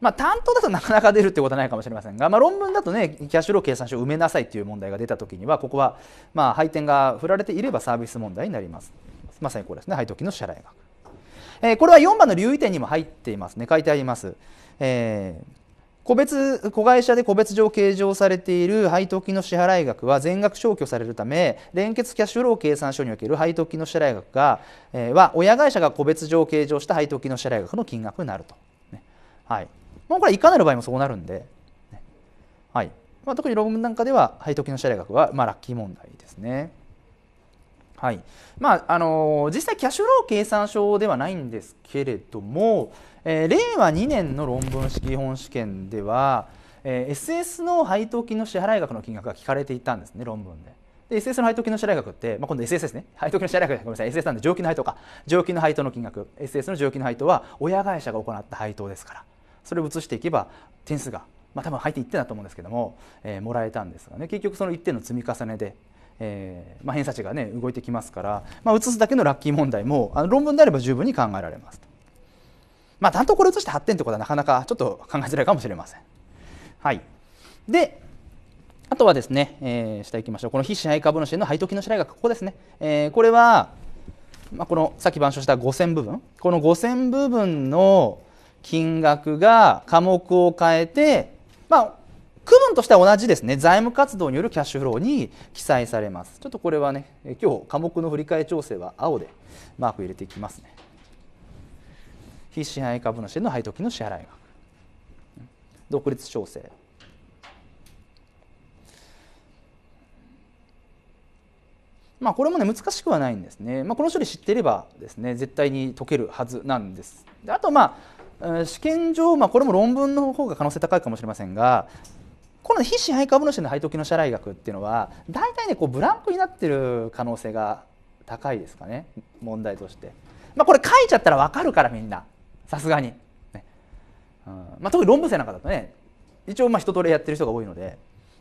まあ、担当だとなかなか出るってことはないかもしれませんが、まあ、論文だとねキャッシュフロー計算書を埋めなさいという問題が出た時にはここはまあ配点が振られていればサービス問題になりますまさにこれですね配当金の支払額えー、これは4番の留意点にも入っていますね書いてあります、えー個別子会社で個別上計上されている配当金の支払額は全額消去されるため連結キャッシュフロー計算書における配当金の支払額が、えー、は親会社が個別上計上した配当金の支払額の金額になると、ね、はい、もうこれいかなる場合もそうなるんで、ね、はいまあ、特に論文なんかでは配当金の支払額は、まあ、ラッキー問題ですね。はい、まああのー、実際キャッシュフロー計算書ではないんですけれども、えー、令和2年の論文式本試験では、えー、SS の配当金の支払額の金額が聞かれていたんですね論文で。で SS の配当金の支払額って、まあ、今度 SS ですね配当金の支払額ごめんなさい SS なんで上金の配当か上金の配当の金額 SS の上金の配当は親会社が行った配当ですからそれを移していけば点数がまあ、多分入って1点だと思うんですけども、えー、もらえたんですがね結局その1点の積み重ねでえーまあ、偏差値がね動いてきますから、まあ、移すだけのラッキー問題もあの論文であれば十分に考えられますと。まあ、担当これ移して発展ということはなかなかちょっと考えづらいかもしれません。はい、であとはですね、えー、下行きましょう。この非支配株主への配当金の支払いがここですね。えー、これは、まあ、このさっき板書した5000部分、この5000部分の金額が科目を変えて、まあ、区分としては同じですね財務活動によるキャッシュフローに記載されますちょっとこれはね今日科目の振替調整は青でマーク入れていきますね非支配株主の配当金の支払い額独立調整まあこれもね難しくはないんですね、まあ、この処理知っていればですね絶対に解けるはずなんですであとまあ試験上、まあ、これも論文の方が可能性高いかもしれませんがこの非支配株主の配当金の支払額っていうのは大体ねこうブランクになってる可能性が高いですかね問題として。まあ、これ書いちゃったら分かるからみんなさすがに、ねうんまあ、特に論文生なんかだとね一応まあ一通りやってる人が多いので、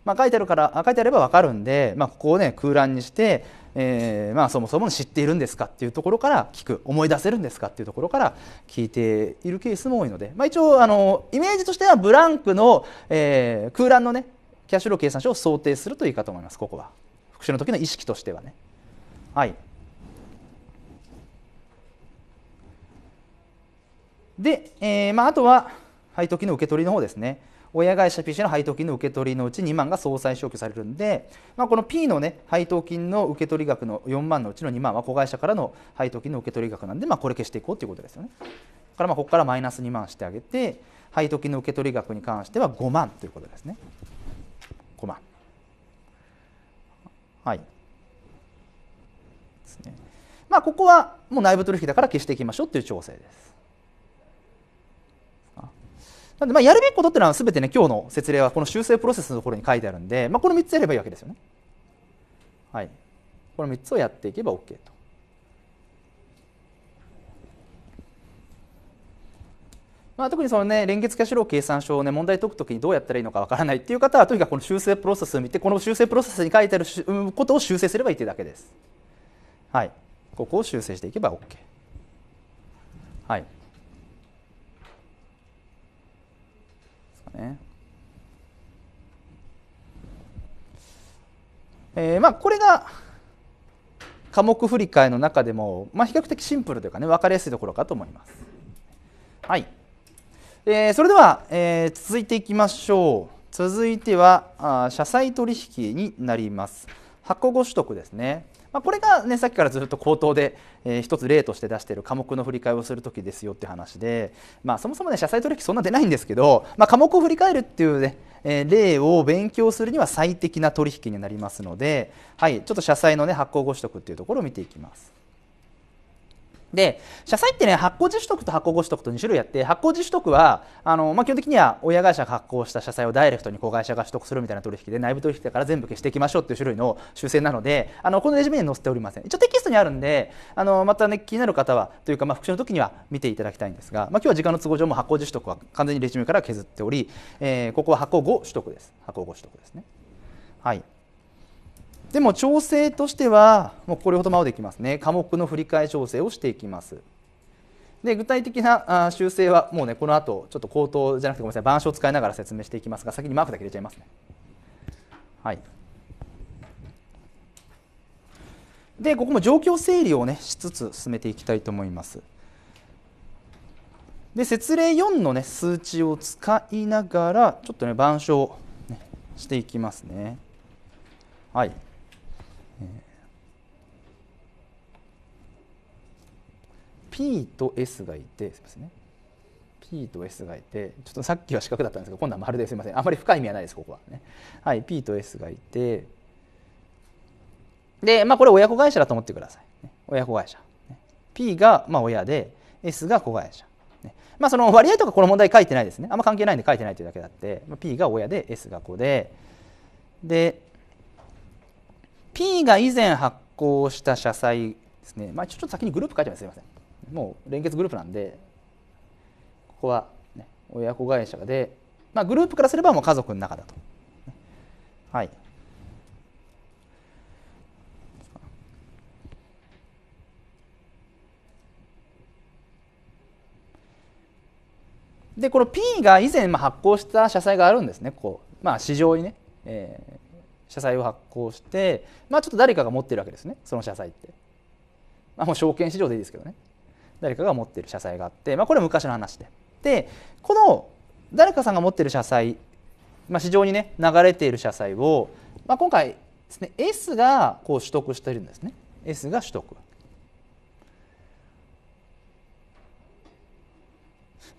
まあ、書いてあるから書いてあれば分かるんで、まあ、ここをね空欄にしてえー、まあ、そもそも知っているんですかっていうところから聞く思い出せるんですかっていうところから聞いているケースも多いので、まあ、一応あのイメージとしてはブランクの、えー、空欄のねキャッシュロー計算書を想定するといいかと思いますここは復習の時の意識としてはね。はいで、えーまあ、あとは配当金の受け取りの方ですね。親会社 PC の配当金の受け取りのうち2万が総裁消去されるんで、まあ、この P の、ね、配当金の受け取り額の4万のうちの2万は子会社からの配当金の受け取り額なんで、まあ、これ消していこうということですよね。からまあここからマイナス2万してあげて配当金の受け取り額に関しては5万ということですね。5万。はい。ですね。まあここはもう内部取引だから消していきましょうという調整です。なんで、まやるべきことっていうのはすべてね今日の説明はこの修正プロセスのところに書いてあるんで、まあ、この3つやればいいわけですよね。はい、この3つをやっていけば OK と。まあ、特にそのね連結キャッシュロー計算書をね問題解くときにどうやったらいいのかわからないっていう方はとにかくこの修正プロセスを見てこの修正プロセスに書いてあることを修正すればいいというだけです。はい、ここを修正していけば OK。ね。えー、まあこれが科目振り替えの中でも、まあ、比較的シンプルというかね分かりやすいところかと思います。はい、えー、それでは、えー、続いていきましょう。続いてはあ社債取引になります。箱行取得ですね。まあ、これが、ね、さっきからずっと口頭で、えー、一つ例として出している科目の振り返りをする時ですよって話で、まあ、そもそもね社債取引そんな出ないんですけど、まあ、科目を振り返るっていうね、えー、例を勉強するには最適な取引になりますので、はい、ちょっと社債の、ね、発行ご取得っていうところを見ていきます。で社債ってね発行自主得と発行後取得と2種類あって発行自主得はあの、まあ、基本的には親会社が発行した社債をダイレクトに子会社が取得するみたいな取引で内部取引だから全部消していきましょうという種類の修正なのであのこのレジュメに載せておりません一応テキストにあるんであのまたね気になる方はというか、まあ、復習の時には見ていただきたいんですが、まあ、今日は時間の都合上も発行自主得は完全にレジュメから削っており、えー、ここは発行後取得です発行後取得ですねはいでも調整としてはもうこれほどまでいきますね科目の振り替え調整をしていきますで具体的な修正はもうねこの後ちょっと口頭じゃなくてごめんなさい板書を使いながら説明していきますが先にマークだけ入れちゃいますねはいでここも状況整理をねしつつ進めていきたいと思いますで説明4のね数値を使いながらちょっとね板書を、ね、していきますねはい P と S がいてすみませんね P と S がいてちょっとさっきは四角だったんですけど今度は丸ですみませんあまり深い意味はないですここはねはい P と S がいてでまあこれ親子会社だと思ってください、親子会社 P がまあ親で S が子会社まあその割合とかこの問題書いてないですねあんま関係ないんで書いてないというだけだって、まあ、P が親で S が子でで P が以前発行した社債ですね、まあ、ちょっと先にグループ書いてますすみませんもう連結グループなんでここは、ね、親子会社で、まあ、グループからすればもう家族の中だと。はい、でこの P が以前発行した社債があるんですねこう、まあ、市場にね、えー、社債を発行して、まあ、ちょっと誰かが持ってるわけですねその社債って、まあ、もう証券市場でいいですけどね誰かが持ってる社債があって、まあ、これは昔の話ででこの誰かさんが持ってる社債、まあ、市場にね流れている社債を、まあ、今回ですね S がこう取得しているんですね S が取得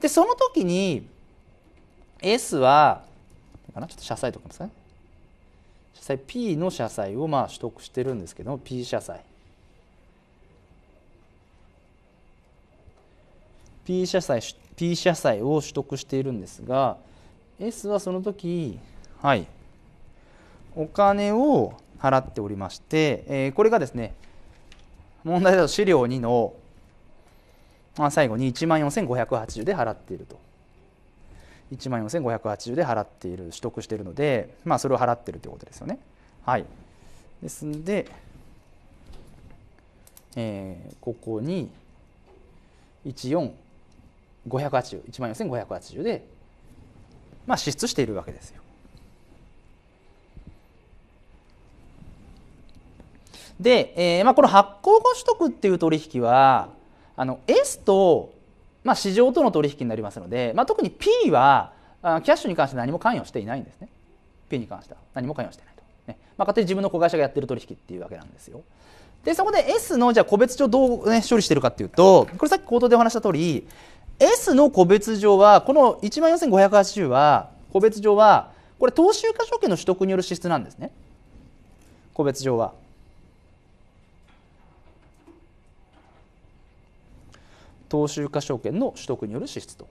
でその時に S はかなちょっと社債とかですかね際 P の社債をまあ取得してるんですけど P 社債 P 社債 P 社債を取得しているんですが S はその時はいお金を払っておりまして、えー、これがですね問題だと資料2の、まあ、最後に1万4580で払っていると。1万4580で払っている取得しているので、まあ、それを払っているということですよね。はい、ですんで、えー、ここに14580 1万4580で、まあ、支出しているわけですよ。で、えーまあ、この発行後取得っていう取引はあの S とまあ、市場との取引になりますので、まあ、特に P はキャッシュに関して何も関与していないんですね P に関しては何も関与していないと、ねまあ、勝手に自分の子会社がやってる取引っていうわけなんですよでそこで S のじゃあ個別上どう、ね、処理しているかというとこれさっき口頭でお話した通り S の個別上はこの1万4580は個別上はこれ投資有価証券の取得による支出なんですね個別上は。投資有価証券の取得による支出と。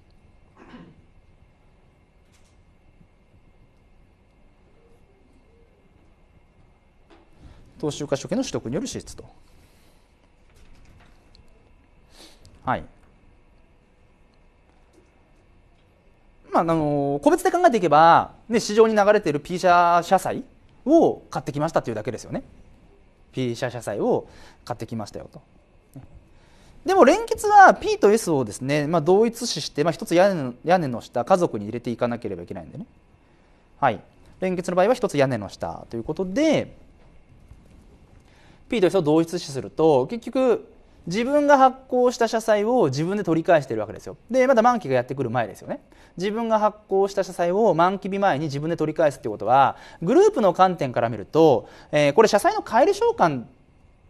投資有価証券の取得による支出と。はい。まあ、あの個別で考えていけば、ね、市場に流れている P 社社債を買ってきましたというだけですよね。P 社社債を買ってきましたよと。でも連結は P と S をですね、まあ、同一視して、まあ、一つ屋根の屋根の下家族に入れていかなければいけないんでね、はい、連結の場合は一つ屋根の下ということで P と S を同一視すると結局自分が発行した社債を自分で取り返しているわけですよでまだ満期がやってくる前ですよね自分が発行した社債を満期日前に自分で取り返すってことはグループの観点から見ると、えー、これ社債の返り償還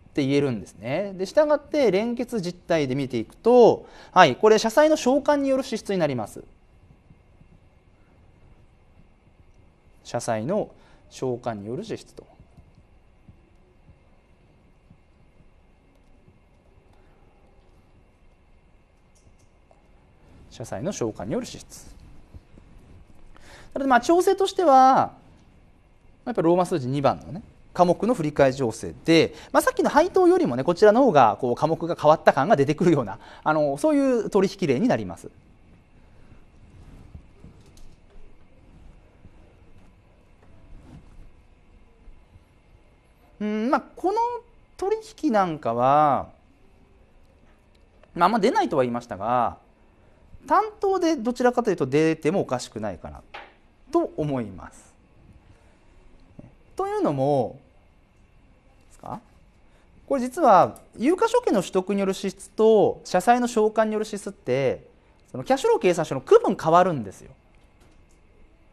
って言えるんですね。で、従って連結実態で見ていくと、はい、これ社債の償還による支出になります。社債の償還による支出と。社債の償還による支出。なのまあ調整としてはやっぱりローマ数字2番のね科目の振り替え情勢で、まあ、さっきの配当よりもねこちらの方がこう科目が変わった感が出てくるようなあのそういう取引例になります。うんまあ、この取引なんかは、まあ、あんま出ないとは言いましたが担当でどちらかというと出てもおかしくないかなと思います。というのもかこれ実は有価証券の取得による支出と社債の償還による支出ってそのキャッシュロー計算書の区分変わるんですよ。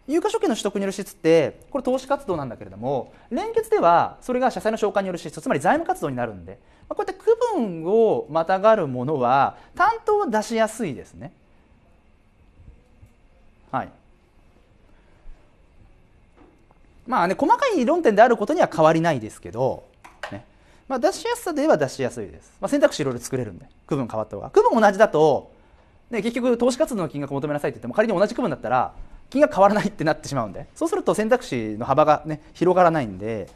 有価証券の取得による支出ってこれ投資活動なんだけれども連結ではそれが社債の償還による支出つまり財務活動になるんで、まあ、こういった区分をまたがるものは担当は出しやすいですね。はいまあね、細かい論点であることには変わりないですけどまあ、出しやすさで言えば出しやすいです、まあ、選択肢いろいろ作れるんで区分変わった方が区分同じだと、ね、結局投資活動の金額を求めなさいって言っても仮に同じ区分だったら金額変わらないってなってしまうんでそうすると選択肢の幅が、ね、広がらないんで、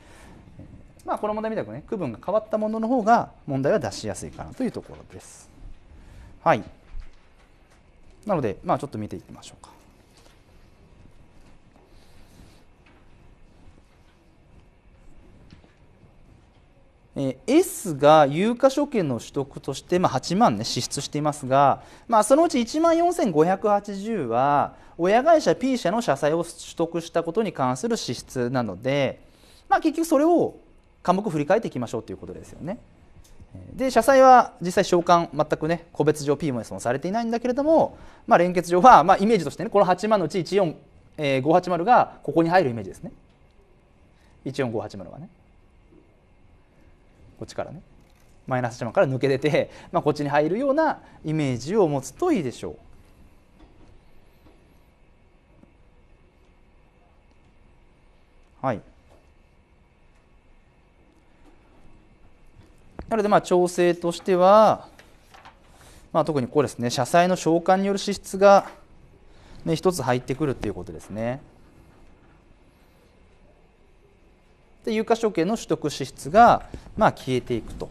まあ、この問題みたくね区分が変わったものの方が問題は出しやすいかなというところです。はい、なので、まあ、ちょっと見ていきましょうか。えー、S が有価証券の取得として、まあ、8万、ね、支出していますが、まあ、そのうち1万4580は親会社 P 社の社債を取得したことに関する支出なので、まあ、結局それを科目振り返っていきましょうということですよね。で社債は実際償還全くね個別上 P も S もされていないんだけれども、まあ、連結上は、まあ、イメージとしてねこの8万のうち14580がここに入るイメージですね14580はね。こっちからねマイナス1番から抜け出て、まあ、こっちに入るようなイメージを持つといいでしょう。はい、なのでまあ調整としては、まあ、特にこうですね社債の償還による支出が、ね、1つ入ってくるっていうことですね。で有価証券の取得支出がまあ消えていくと。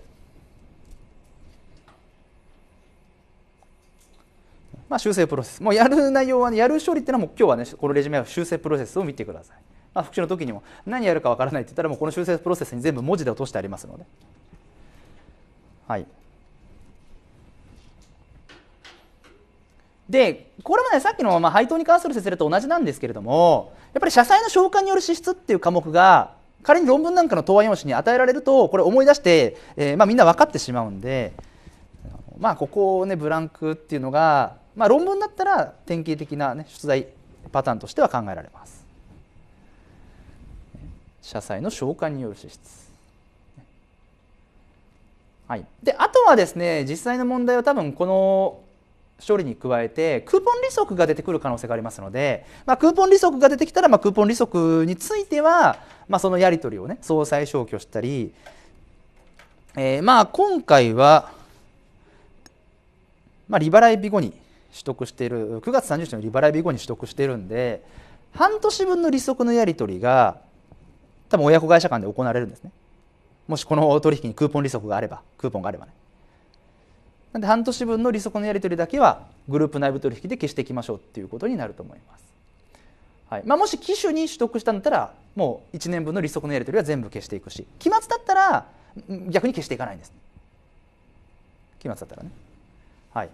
まあ、修正プロセス。もうやる内容は、ね、やる処理っていうのはもう今日はね、このレジュメは修正プロセスを見てください。まあ、復習の時にも何やるかわからないって言ったらもうこの修正プロセスに全部文字で落としてありますので。はい。で、これもね、さっきのまあ配当に関する説明と同じなんですけれども、やっぱり社債の償還による支出っていう科目が、仮に論文なんかの答案用紙に与えられるとこれ思い出して、えー、まあ、みんな分かってしまうんで、まあ、ここをねブランクっていうのが、まあ、論文だったら典型的な、ね、出題パターンとしては考えられます。社債の償還による支出、はい、であとはですね実際の問題は多分この処理に加えてクーポン利息が出てくる可能性がありますので、まあ、クーポン利息が出てきたら、まあ、クーポン利息については、まあ、そのやり取りをね総裁消去したり、えー、まあ今回は、まあ、利払い日後に取得している9月30日の利払い日後に取得しているんで半年分の利息のやり取りが多分親子会社間で行われるんですねもしこの取引にクーポン利息があればクーポンがあればねなんで半年分の利息のやり取りだけはグループ内部取引で消していきましょうっていうことになると思います。はいまあ、もし機種に取得したんだったらもう1年分の利息のやり取りは全部消していくし期末だったら逆に消していかないんです。期末だったらね。はい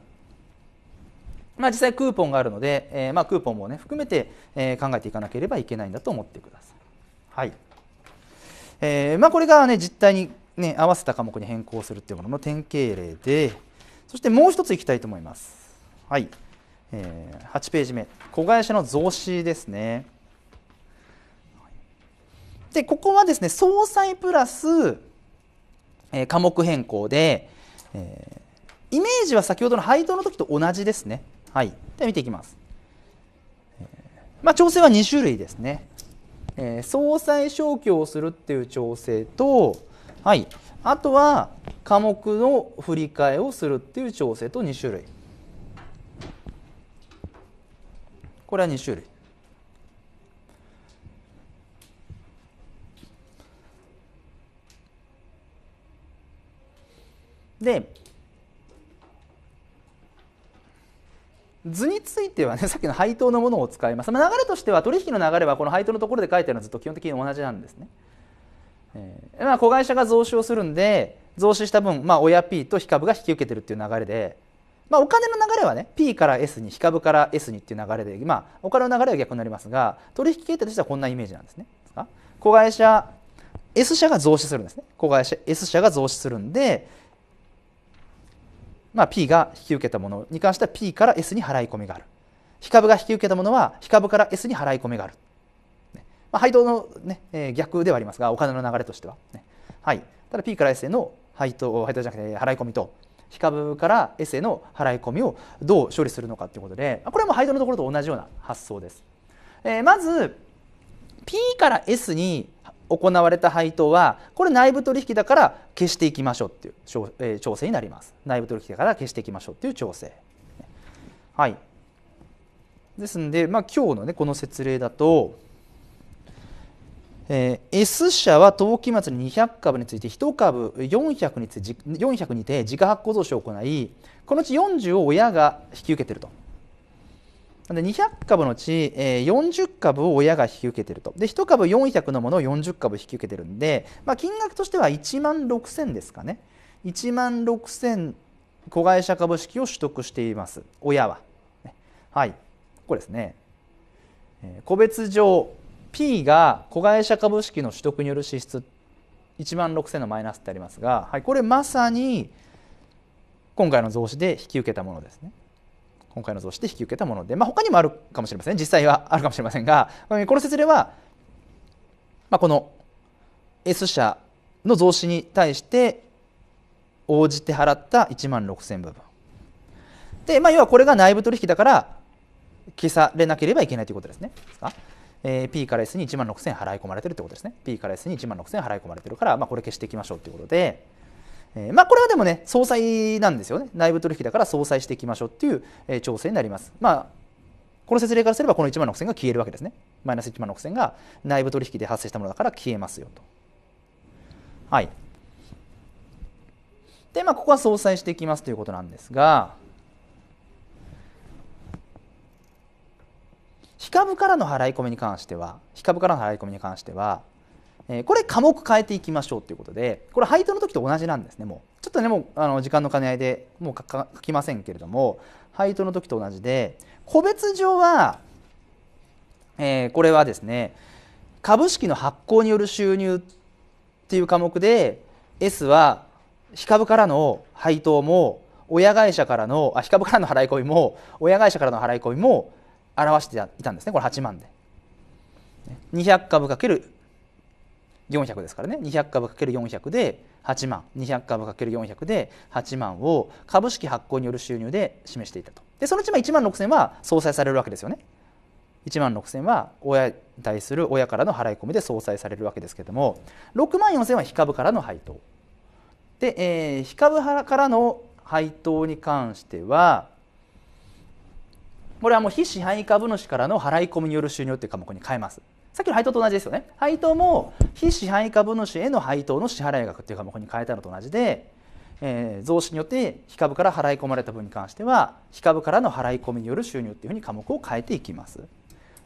まあ、実際クーポンがあるので、えー、まあクーポンも、ね、含めて、えー、考えていかなければいけないんだと思ってください。はいえーまあ、これが、ね、実態に、ね、合わせた科目に変更するというものの典型例で、そしてもう一ついきたいと思います。はい。えー、8ページ目。子会社の増資ですね。で、ここはですね、総裁プラス、えー、科目変更で、えー、イメージは先ほどの配当の時と同じですね。はい。では見ていきます。まあ、調整は2種類ですね。えー、総裁消去をするっていう調整と、はい、あとは科目の振り替えをするっていう調整と2種類これは2種類で図についてはね さっきの配当のものを使います流れとしては取引の流れはこの配当のところで書いてあるのはずっと基本的に同じなんですね。えーまあ、子会社が増資をするんで増資した分、まあ、親 P と非株が引き受けてるっていう流れで、まあ、お金の流れはね P から S に非株から S にっていう流れで、まあ、お金の流れは逆になりますが取引形態としてはこんなイメージなんですね。子会社 S 社が増資するんですね子会社 S 社が増資するんで、まあ、P が引き受けたものに関しては P から S に払い込みがある非株が引き受けたものは非株から S に払い込みがあるまあ、配当のね、えー、逆ではありますがお金の流れとしては、ね、はい、ただ P から S への配当配当じゃなくて払い込みと非株から S への払い込みをどう処理するのかということでこれはもう配当のところと同じような発想です、えー、まず P から S に行われた配当はこれ内部取引だから消していきましょうっていう調整になります内部取引だから消していきましょうっていう調整はいですんで、まあ、今日のねこの説例だとえー、S 社は当期末に200株について1株400にて400にて自家発行増資を行いこのうち40を親が引き受けていると。で200株のうち、えー、40株を親が引き受けているとで1株400のものを40株引き受けてるんで、まあ、金額としては1万6000ですかね1万6000子会社株式を取得しています親は、はいここですね、えー、個別上 P が子会社株式の取得による支出1万6000のマイナスってありますが、はい、これまさに今回の増資で引き受けたものですね。今回の増資で引き受けたもので、まあ、他にもあるかもしれません実際はあるかもしれませんがこの説では、まあ、この S 社の増資に対して応じて払った1万6000部分で、まあ、要はこれが内部取引だから消されなければいけないということですね。ですかえー、P から S に1万6000払い込まれてるってことですね。P から S に1万6000払い込まれてるから、まあ、これ消していきましょうということで、えー、まあ、これはでもね、総裁なんですよね。内部取引だから総裁していきましょうっていう、えー、調整になります。まあこの説明からすればこの1万6000が消えるわけですね。マイナス1万6000が内部取引で発生したものだから消えますよと。はい。で、まあ、ここは相殺していきますということなんですが、非株からの払い込みに関しては非株からの払い込みに関しては、えこれ科目変えていきましょうということでこれ配当の時と同じなんですねもうちょっとねもうあの時間の兼ね合いでもう書きませんけれども配当の時と同じで個別上は、えこれはですね株式の発行による収入っていう科目で S は非株からの配当も親会社からのあ非株からの払い込みも親会社からの払い込みも表していたんですねこれ8万で。200株かける400ですからね200株かける400で8万200株かける400で8万を株式発行による収入で示していたとでそのうち1万6000は相殺されるわけですよね1万6000は親に対する親からの払い込みで相殺されるわけですけれども6万4000は非株からの配当で、えー、非株からの配当に関してはこれはもう非支配株主からの払い込みによる収入っていう科目に変えますさっきの配当と同じですよね配当も非支配株主への配当の支払い額っていう科目に変えたのと同じで、えー、増資によって非株から払い込まれた分に関しては非株からの払い込みによる収入というふうに科目を変えていきます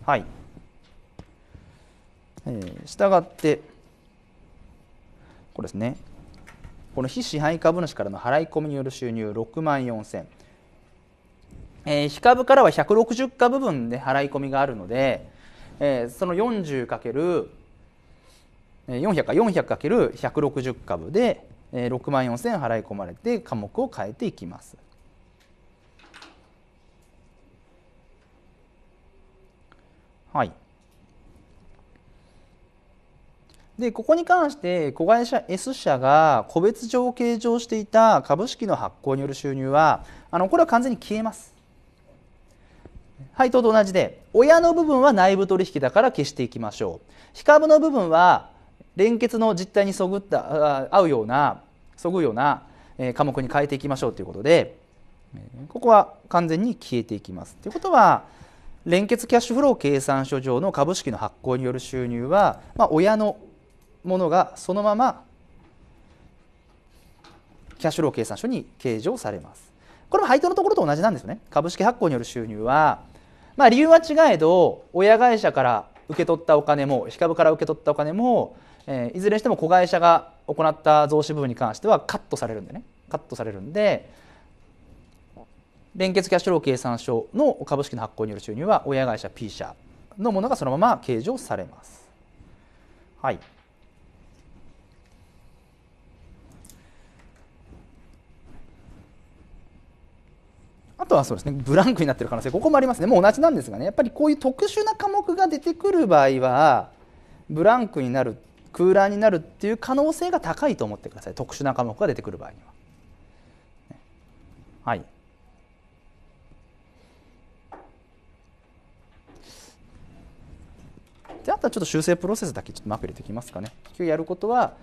はいしたがってこれですねこの非支配株主からの払い込みによる収入6万4000えー、株からは160株分で払い込みがあるので、えー、その 40×400 か 400×160 株で、えー、6万4000円払い込まれて科目を変えていきます。はい、でここに関して子会社 S 社が個別上計上していた株式の発行による収入はあのこれは完全に消えます。配当と同じで親の部分は内部取引だから消していきましょう非株の部分は連結の実態にそぐった合うようなそぐような科目に変えていきましょうということでここは完全に消えていきますということは連結キャッシュフロー計算書上の株式の発行による収入は、まあ、親のものがそのままキャッシュフロー計算書に計上されますこれも配当のところと同じなんですよね株式発行による収入はまあ、理由は違えど親会社から受け取ったお金も非株から受け取ったお金も、えー、いずれにしても子会社が行った増資部分に関してはカットされるんでねカットされるんで連結キャッシュロー計算書の株式の発行による収入は親会社 P 社のものがそのまま計上されます。はいあとはそうですねブランクになってる可能性ここもありますねもう同じなんですがねやっぱりこういう特殊な科目が出てくる場合はブランクになる空欄になるっていう可能性が高いと思ってください特殊な科目が出てくる場合には。はい、であとはちょっと修正プロセスだけちょっとマーク入れていきますかね。今日やることは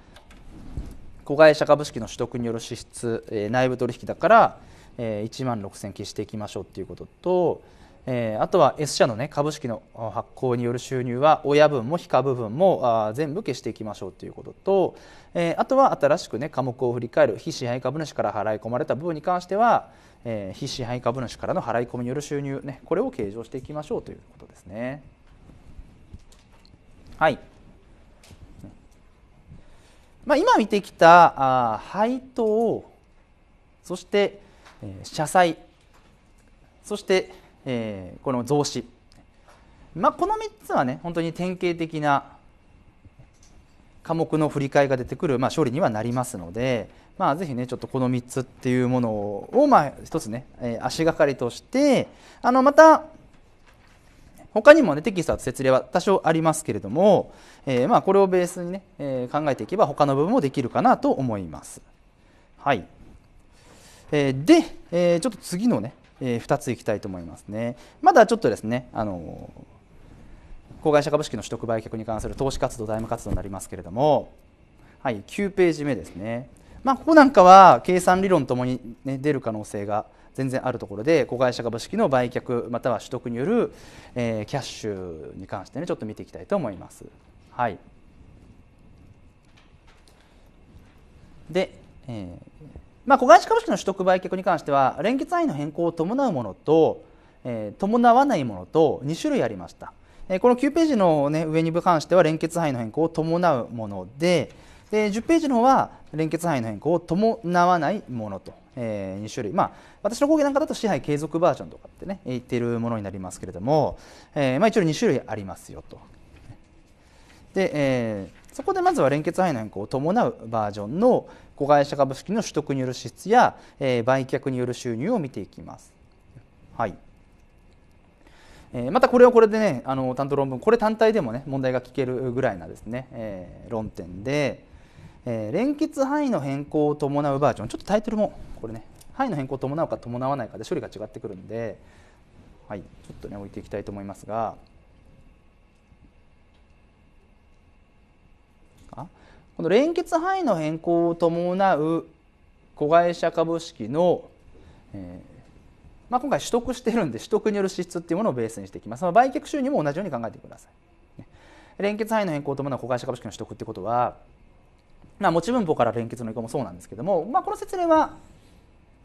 子会社株式の取得による支出、えー、内部取引だからえ1万6000消していきましょうということと、えー、あとは S 社の、ね、株式の発行による収入は親分も非株分もあ全部消していきましょうということと、えー、あとは新しく、ね、科目を振り返る非支配株主から払い込まれた部分に関しては、えー、非支配株主からの払い込みによる収入、ね、これを計上していきましょうということですね。はいまあ、今見てきたあ配当そして社債そして、えー、この増資、まあ、この3つはね本当に典型的な科目の振り替えが出てくる、まあ、処理にはなりますので、まあ、ぜひねちょっとこの3つっていうものを、まあ、一つね、えー、足がかりとしてあのまた他にもねテキストは説例は多少ありますけれども、えー、まあこれをベースにね、えー、考えていけば他の部分もできるかなと思います。はいえで、えちょっと次のね、え2ついきたいと思いますね。まだちょっとですね、あの子会社株式の取得売却に関する投資活動、財務活動になりますけれども、はい、9ページ目ですね。まあ、ここなんかは計算理論ともに、ね、出る可能性が全然あるところで子会社株式の売却または取得による、えー、キャッシュに関してねちょっと見ていきたいと思います。はい、で、えーまあ、子会社株式の取得売却に関しては連結範囲の変更を伴うものと、えー、伴わないものと2種類ありました、えー、この9ページの、ね、上に関しては連結範囲の変更を伴うものでで10ページの方は連結範囲の変更を伴わないものと、えー、2種類、まあ、私の講義なんかだと支配継続バージョンとかってね言っているものになりますけれども、えーまあ、一応2種類ありますよと。で、えー、そこでまずは連結範囲の変更を伴うバージョンの、子会社株式の取得による支出や、え売却による収入を見ていきます。はい、えまたこれはこれでねあの担当論文これ単体でもね問題が聞けるぐらいなですね、え論点で、え連結範囲の変更を伴うバージョンちょっとタイトルもこれね範囲の変更を伴うか伴わないかで処理が違ってくるんで、はい、ちょっとね置いていきたいと思いますが。この連結範囲の変更を伴う子会社株式の、えーまあ、今回取得してるんで取得による支出っていうものをベースにしていきます、まあ、売却収入も同じように考えてください、ね、連結範囲の変更を伴う子会社株式の取得ってことは、まあ、持ち分法から連結の移行もそうなんですけども、まあ、この説明は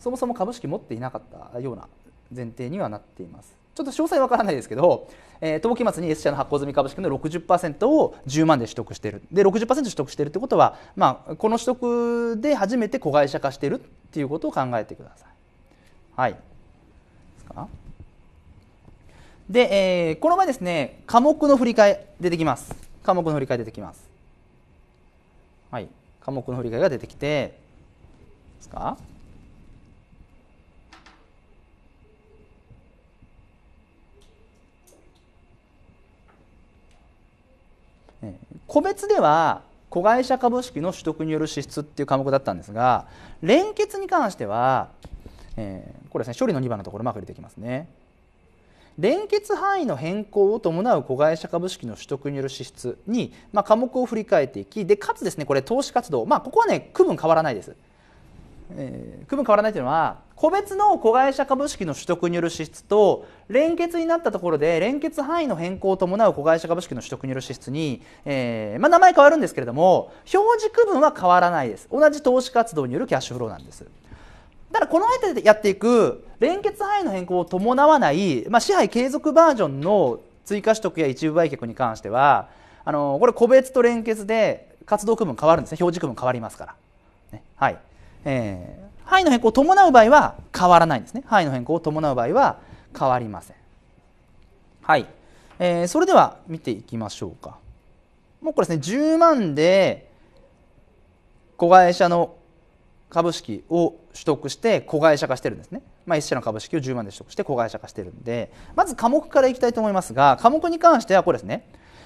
そもそも株式持っていなかったような前提にはなっていますちょっと詳細わからないですけど、えー、当期末に S 社の発行済み株式の60%を10万で取得しているで60%取得しているってことは、まあ、この取得で初めて子会社化しているっていうことを考えてください。はい、で、えー、この前ですね科目の振り替え出てきます。科目の振り替え出てきます。はい、科目の振り替えが出てきてですか個別では子会社株式の取得による支出っていう科目だったんですが連結に関しては、えー、これですね処理の2番のところうまく出てきますね連結範囲の変更を伴う子会社株式の取得による支出に、まあ、科目を振り返っていきでかつですねこれ投資活動、まあ、ここはね区分変わらないですえー、区分変わらないというのは個別の子会社株式の取得による支出と連結になったところで連結範囲の変更を伴う子会社株式の取得による支出に、えー、まあ、名前変わるんですけれども表示区分は変わらないです同じ投資活動によるキャッシュフローなんですだからこの手でやっていく連結範囲の変更を伴わない、まあ、支配継続バージョンの追加取得や一部売却に関してはあのこれ個別と連結で活動区分変わるんですね表示区分変わりますから、ね、はいえー、範囲の変更を伴う場合は変わらないんですね範囲の変更を伴う場合は変わりませんはい、えー、それでは見ていきましょうかもうこれですね10万で子会社の株式を取得して子会社化してるんですね、まあ、1社の株式を10万で取得して子会社化してるんでまず科目からいきたいと思いますが科目に関してはこれですね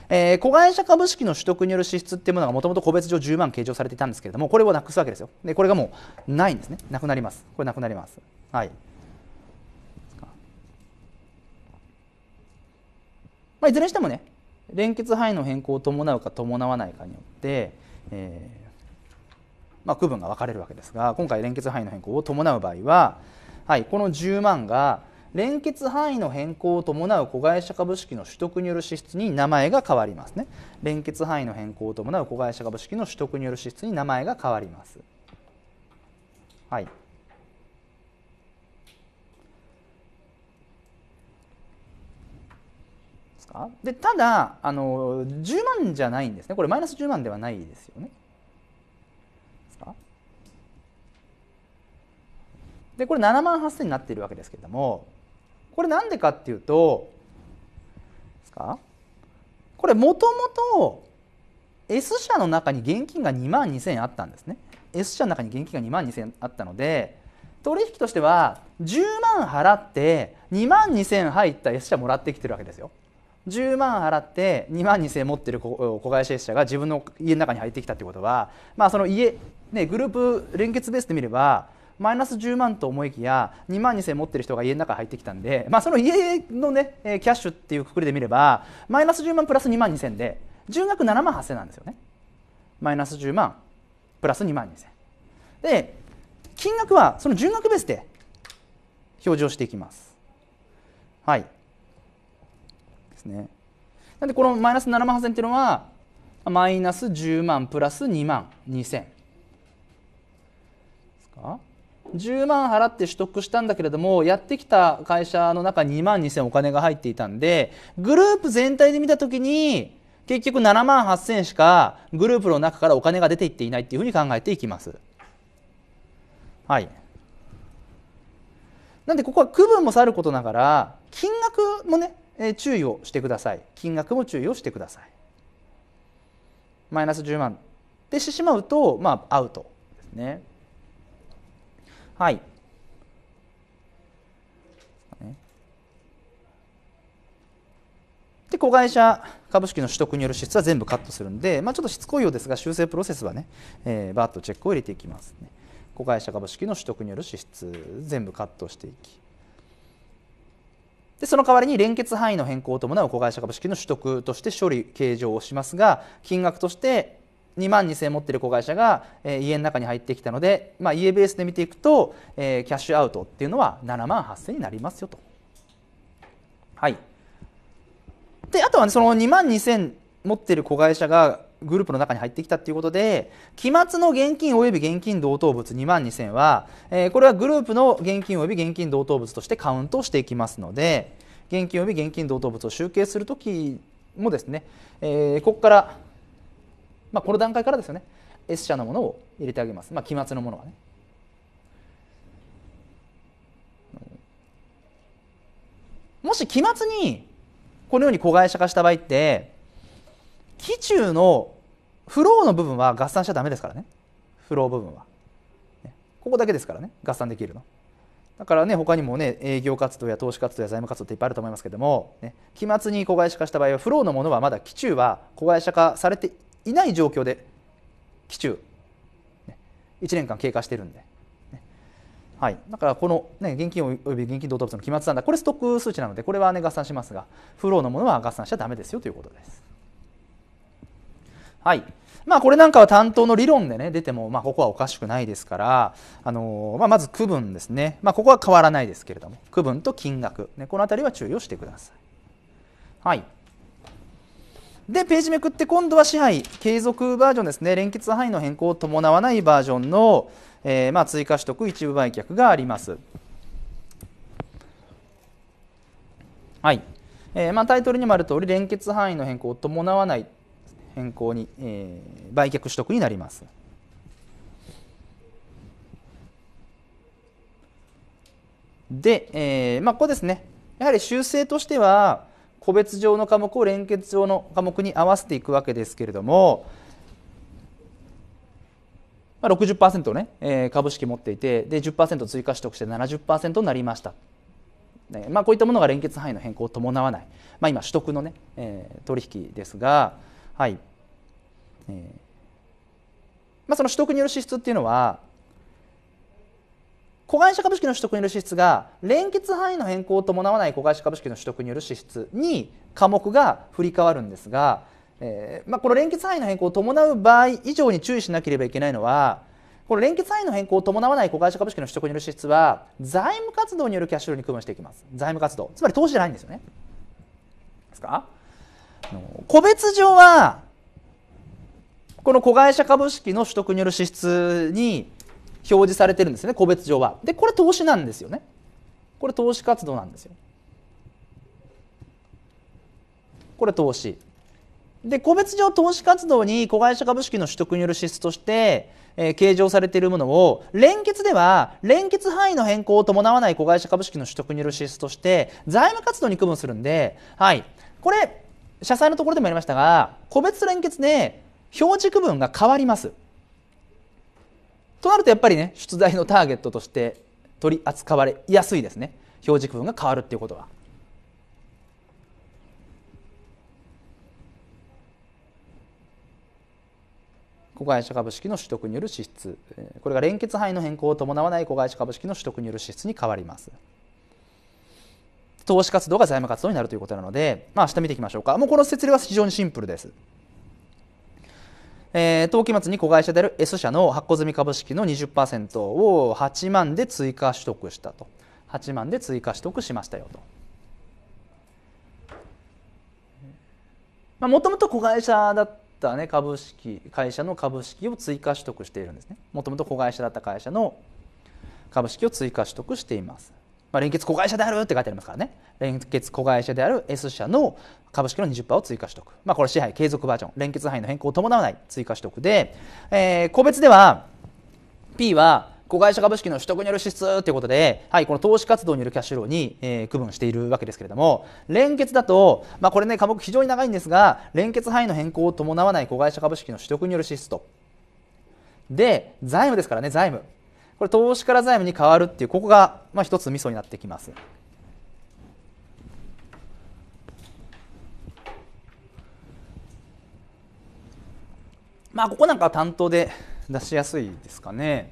えー、子会社株式の取得による支出っていうものがもともと個別上10万計上されていたんですけれどもこれをなくすわけですよでこれがもうないんですねなくなりますこれなくなりますはいまあ、いずれにしてもね連結範囲の変更を伴うか伴わないかによって、えーまあ、区分が分かれるわけですが今回連結範囲の変更を伴う場合は、はい、この10万が連結範囲の変更を伴う子会社株式の取得による支出に名前が変わりますね連結範囲の変更を伴う子会社株式の取得による支出に名前が変わりますはいでただあの10万じゃないんですねこれマイナス10万ではないですよねでこれ7万8000になっているわけですけれどもこれなんでかっていうとこれもともと S 社の中に現金が2万2000円あったんですね S 社の中に現金が2万2000円あったので取引としては10万払って2万2000円入った S 社もらってきてるわけですよ10万払って2万2000円持ってる子会社 S 社が自分の家の中に入ってきたってことはまあその家ねグループ連結ベースで見ればマイナス10万と思いきや2万2000持ってる人が家の中に入ってきたんで、まあ、その家の、ね、キャッシュっていうくくりで見ればマイナス10万プラス2万2000で純額7万8000なんですよねマイナス10万プラス2万2000で金額はその純額ベースで表示をしていきますはいですねなんでこのマイナス7万8000っていうのはマイナス10万プラス2万2000ですか10万払って取得したんだけれどもやってきた会社の中2万2000お金が入っていたんでグループ全体で見た時に結局7万8000しかグループの中からお金が出ていっていないっていうふうに考えていきます。はい、なんでここは区分もさることながら金額もね、え注意をしてください金額も注意をしてくださいマイナス10万でしてしまうとまあアウトですね。はい。で、子会社株式の取得による支出は全部カットするんで、まあ、ちょっとしつこいようですが、修正プロセスはね、えー、バーッとチェックを入れていきますね。子会社株式の取得による支出、全部カットしていき。でその代わりに連結範囲の変更を伴う子会社株式の取得として処理計上をしますが金額として2万2000円持っている子会社が、え家の中に入ってきたので、まあ、家ベースで見ていくと、えキャッシュアウトっていうのは7万8000円になりますよと。はい、であとは、ね、その2万2000持っている子会社がグループの中に入ってきたということで期末の現金及び現金同等物2万2000は、えー、これはグループの現金及び現金同等物としてカウントしていきますので現金及び現金同等物を集計するときもですね、えー、ここからまあ、この段階からですよね S 社のものを入れてあげます、まあ、期末のものはね。もし期末にこのように子会社化した場合って期中のフローの部分は合算しちゃだめですからねフロー部分は、ここだけですからね合算できるのだからね他にもね営業活動や投資活動や財務活動っていっぱいあると思いますけども、ね、期末に子会社化した場合はフローのものはまだ期中は子会社化されていない状況で期中、ね、1年間経過してるんで、ね、はい、だからこの、ね、現金および現金同等物の期末残高これストック数値なのでこれは、ね、合算しますがフローのものは合算しちゃだめですよということです。はいまあ、これなんかは担当の理論で、ね、出ても、まあ、ここはおかしくないですから、あのまあ、まず区分ですね、まあ、ここは変わらないですけれども区分と金額、ね、この辺りは注意をしてください。はいでページめくって今度は支配継続バージョンですね連結範囲の変更を伴わないバージョンの、えー、まあ、追加取得一部売却があります。はいえー、まあ、タイトルにもある通り連結範囲の変更を伴わない変更に、えー、売却取得になります。で、えまあ、ここですねやはり修正としては個別上の科目を連結上の科目に合わせていくわけですけれども、まあ60、ね、えー、株式持っていてで10%追加取得して70%になりました。ねまあ、こういったものが連結範囲の変更を伴わない、まあ、今、取得のね、ねえー、取引ですが、はいえーまあ、その取得による支出っていうのは子会社株式の取得による支出が連結範囲の変更を伴わない子会社株式の取得による支出に科目が振り替わるんですが、えー、まあ、この連結範囲の変更を伴う場合以上に注意しなければいけないのはこの連結範囲の変更を伴わない子会社株式の取得による支出は財務活動によるキャッシュフローに区分していきます財務活動つまり投資じゃないんですよねですか個別上はこの子会社株式の取得による支出に表示されてるんですね個別上はでこれ投資なんですよねこれ投資活動なんですよこれ投資で個別上投資活動に子会社株式の取得による支出として、えー、計上されているものを連結では連結範囲の変更を伴わない子会社株式の取得による支出として財務活動に区分するんで、はい、これ社債のところでもやりましたが個別連結で表示区分が変わります。となるとやっぱりね出題のターゲットとして取り扱われやすいですね表示区分が変わるっていうことは。子会社株式の取得による支出これが連結範囲の変更を伴わない子会社株式の取得による支出に変わります投資活動が財務活動になるということなので、まあ、明日見ていきましょうかもうこの説明は非常にシンプルですえー、当期末に子会社である S 社の発行済み株式の20%を8万で追加取得したと8万で追加取得しましたよと。もともと子会社だったね株式会社の株式を追加取得しているんですねもともと子会社だった会社の株式を追加取得していますまあ、連結子会社であるって書いてありますからね連結子会社である S 社の株式の20%を追加取得、まあ、これ支配継続バージョン連結範囲の変更を伴わない追加取得で、えー、個別では P は子会社株式の取得による支出ということで、はい、この投資活動によるキャッシュローに、えー、区分しているわけですけれども、連結だと、まあ、これね、科目非常に長いんですが、連結範囲の変更を伴わない子会社株式の取得による支出と。で、財務ですからね、財務。これ投資から財務に変わるっていうここが、まあ、一つミソになってきます。まあ、ここなんか担当で出しやすいですかね。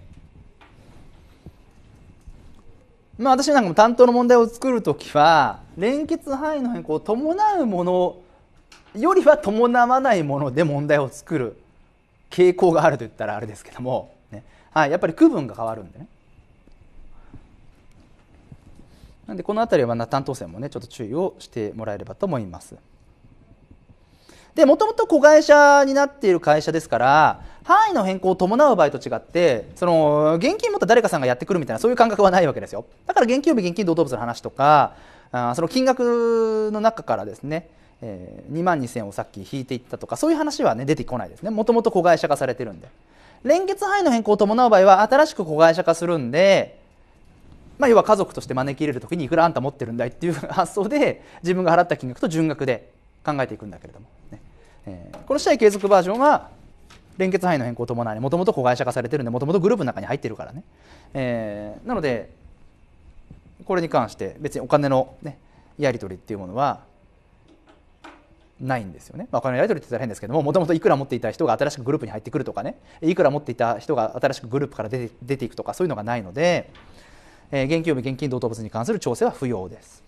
まあ、私なんかも担当の問題を作る時は連結範囲の変更を伴うものよりは伴わないもので問題を作る傾向があると言ったらあれですけども、ね、はい、やっぱり区分が変わるんでね。なんでこの辺りは担当者もねちょっと注意をしてもらえればと思います。でもともと子会社になっている会社ですから範囲の変更を伴う場合と違ってその現金持った誰かさんがやってくるみたいなそういう感覚はないわけですよだから現金曜日現金同等物の話とかあその金額の中からですね、えー、2万2000をさっき引いていったとかそういう話はね出てこないですねもともと子会社化されてるんで連結範囲の変更を伴う場合は新しく子会社化するんで、まあ、要は家族として招き入れる時にいくらあんた持ってるんだいっていう発想で自分が払った金額と純額で考えていくんだけれども、ねえー、この試合継続バージョンは連結範囲の変更を伴いもともと子会社化されてるんでもともとグループの中に入ってるからね、えー、なのでこれに関して別にお金の、ね、やり取りっていうものはないんですよね、まあ、お金のやり取りって言ったら変ですけどももともといくら持っていた人が新しくグループに入ってくるとかねいくら持っていた人が新しくグループから出て出ていくとかそういうのがないので、えー、現金及び現金同等物に関する調整は不要です。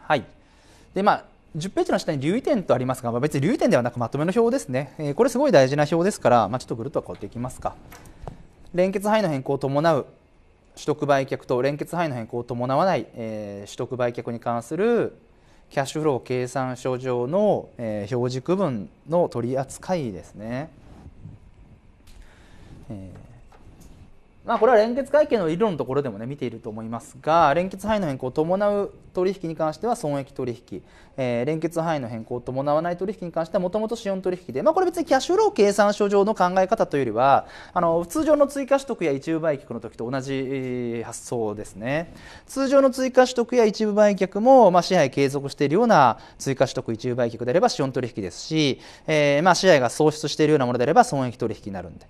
はいでまあ、10ページの下に留意点とありますが、まあ、別に留意点ではなくまとめの表ですね、えー、これすごい大事な表ですから、まあ、ちょっとぐるっとこうやっていきますか連結範囲の変更を伴う取得売却と連結範囲の変更を伴わない、えー、取得売却に関するキャッシュフロー計算書上の、えー、表示区分の取り扱いですね。えーまあ、これは連結会計の理論のところでも、ね、見ていると思いますが連結範囲の変更を伴う取引に関しては損益取引、えー、連結範囲の変更を伴わない取引に関してはもともと資本取引で、まあ、これ別にキャッシュフロー計算書上の考え方というよりはあの通常の追加取得や一部売却の時と同じ発想ですね通常の追加取得や一部売却も、まあ、支配継続しているような追加取得一部売却であれば資本取引ですし、えー、まあ支配が喪失しているようなものであれば損益取引になるんで。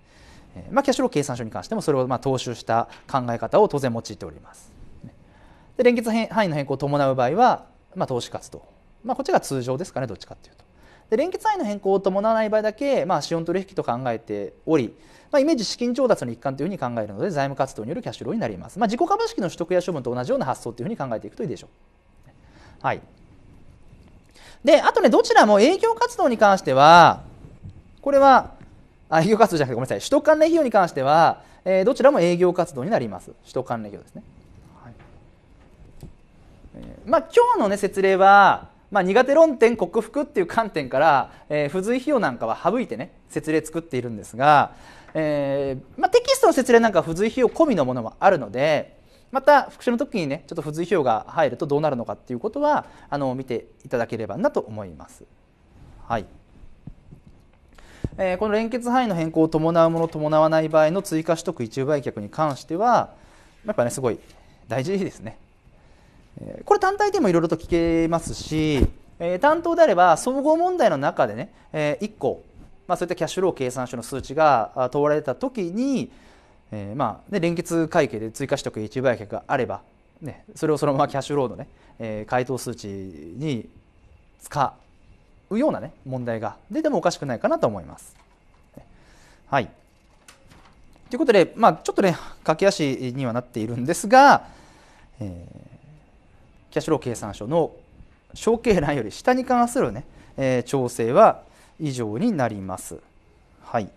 まあ、キャッシュロー計算書に関してもそれをまあ踏襲した考え方を当然用いております。で連結範囲の変更を伴う場合は、まあ、投資活動、まあ、こっちが通常ですかねどっちかっていうと。で連結範囲の変更を伴わない場合だけ、まあ、資本取引と考えており、まあ、イメージ資金調達の一環というふうに考えるので財務活動によるキャッシュローになります、まあ、自己株式の取得や処分と同じような発想というふうに考えていくといいでしょう。はい、であとねどちらも営業活動に関してはこれはあ営業活動じゃなくてごめんなさい首都関連費用に関しては、えー、どちらも営業活動になります首都関連費用ですね、はいえー、まあ今日のね説明は、まあ、苦手論点克服っていう観点から、えー、付随費用なんかは省いてね説明作っているんですが、えーまあ、テキストの説明なんか付随費用込みのものもあるのでまた復習の時にねちょっと付随費用が入るとどうなるのかっていうことはあの見ていただければなと思います。はいえー、この連結範囲の変更を伴うもの伴わない場合の追加取得一部売却に関してはやっぱねすごい大事ですね。えー、これ単体でもいろいろと聞けますし、えー、担当であれば総合問題の中でね、え1個、まあ、そういったキャッシュロー計算書の数値が問われた時に、えまあ、ね、連結会計で追加取得一部売却があれば、ね、それをそのままキャッシュローのね、え回答数値に使うような、ね、問題が出てもおかしくないかなと思います。はい、ということで、まあ、ちょっとね駆け足にはなっているんですが、えー、キャッシュロー計算書の承継欄より下に関するね、えー、調整は以上になります。はい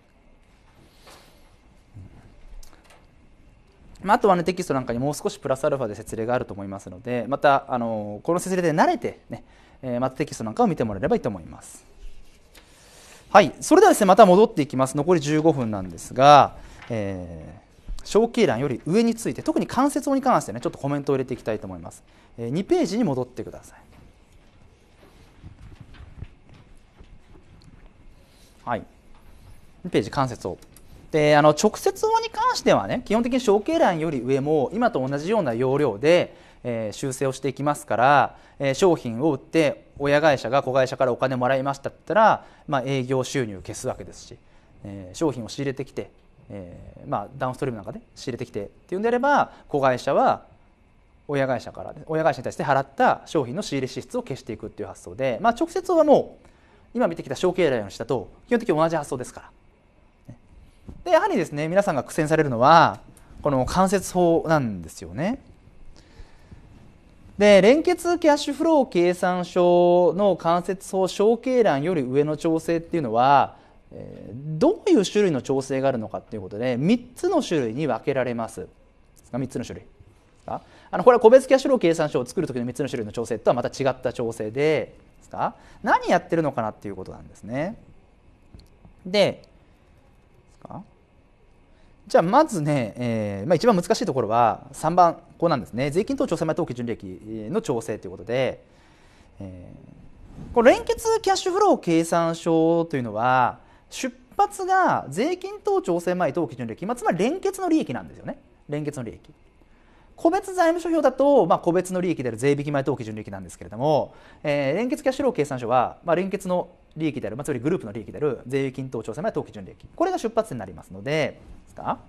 まあ、あとは、ね、テキストなんかにもう少しプラスアルファで説明があると思いますのでまたあのこの説明で慣れてねえー、またテキストなんかを見てもらえればいいと思います。はい、それではですねまた戻っていきます残り15分なんですが、えー、小径欄より上について特に関節音に関してねちょっとコメントを入れていきたいと思います、えー、2ページに戻ってくださいはい2ページ関節をであの直接音に関してはね基本的に小径欄より上も今と同じような要領でえ修正をしていきますから、え商品を売って親会社が子会社からお金もらいましたったら、まあ、営業収入を消すわけですし、え商品を仕入れてきて、えまあ、ダウンストリームなんかで仕入れてきてっていうんであれば子会社は親会社から親会社に対して払った商品の仕入れ支出を消していくっていう発想で、まあ、直接はもう今見てきた小経済の下と基本的に同じ発想ですから。でやはりですね皆さんが苦戦されるのはこの間接法なんですよね。で連結キャッシュフロー計算書の間接法承継欄より上の調整っていうのはどういう種類の調整があるのかっていうことで3つの種類に分けられます3つの種類あのこれは個別キャッシュフロー計算書を作る時の3つの種類の調整とはまた違った調整でですか何やってるのかなっていうことなんですねでですかじゃあまずね、えーまあ、一番難しいところは3番ここなんですね税金等調整前登記純利益の調整ということで、えー、この連結キャッシュフロー計算書というのは出発が税金等調整前登記純利益、まあ、つまり連結の利益なんですよね連結の利益個別財務諸表だと、まあ、個別の利益である税引き前登記純利益なんですけれども、えー、連結キャッシュフロー計算書は、まあ、連結の利益である、まあ、つまりグループの利益である税金等調査前登記純利益これが出発点になりますのでですか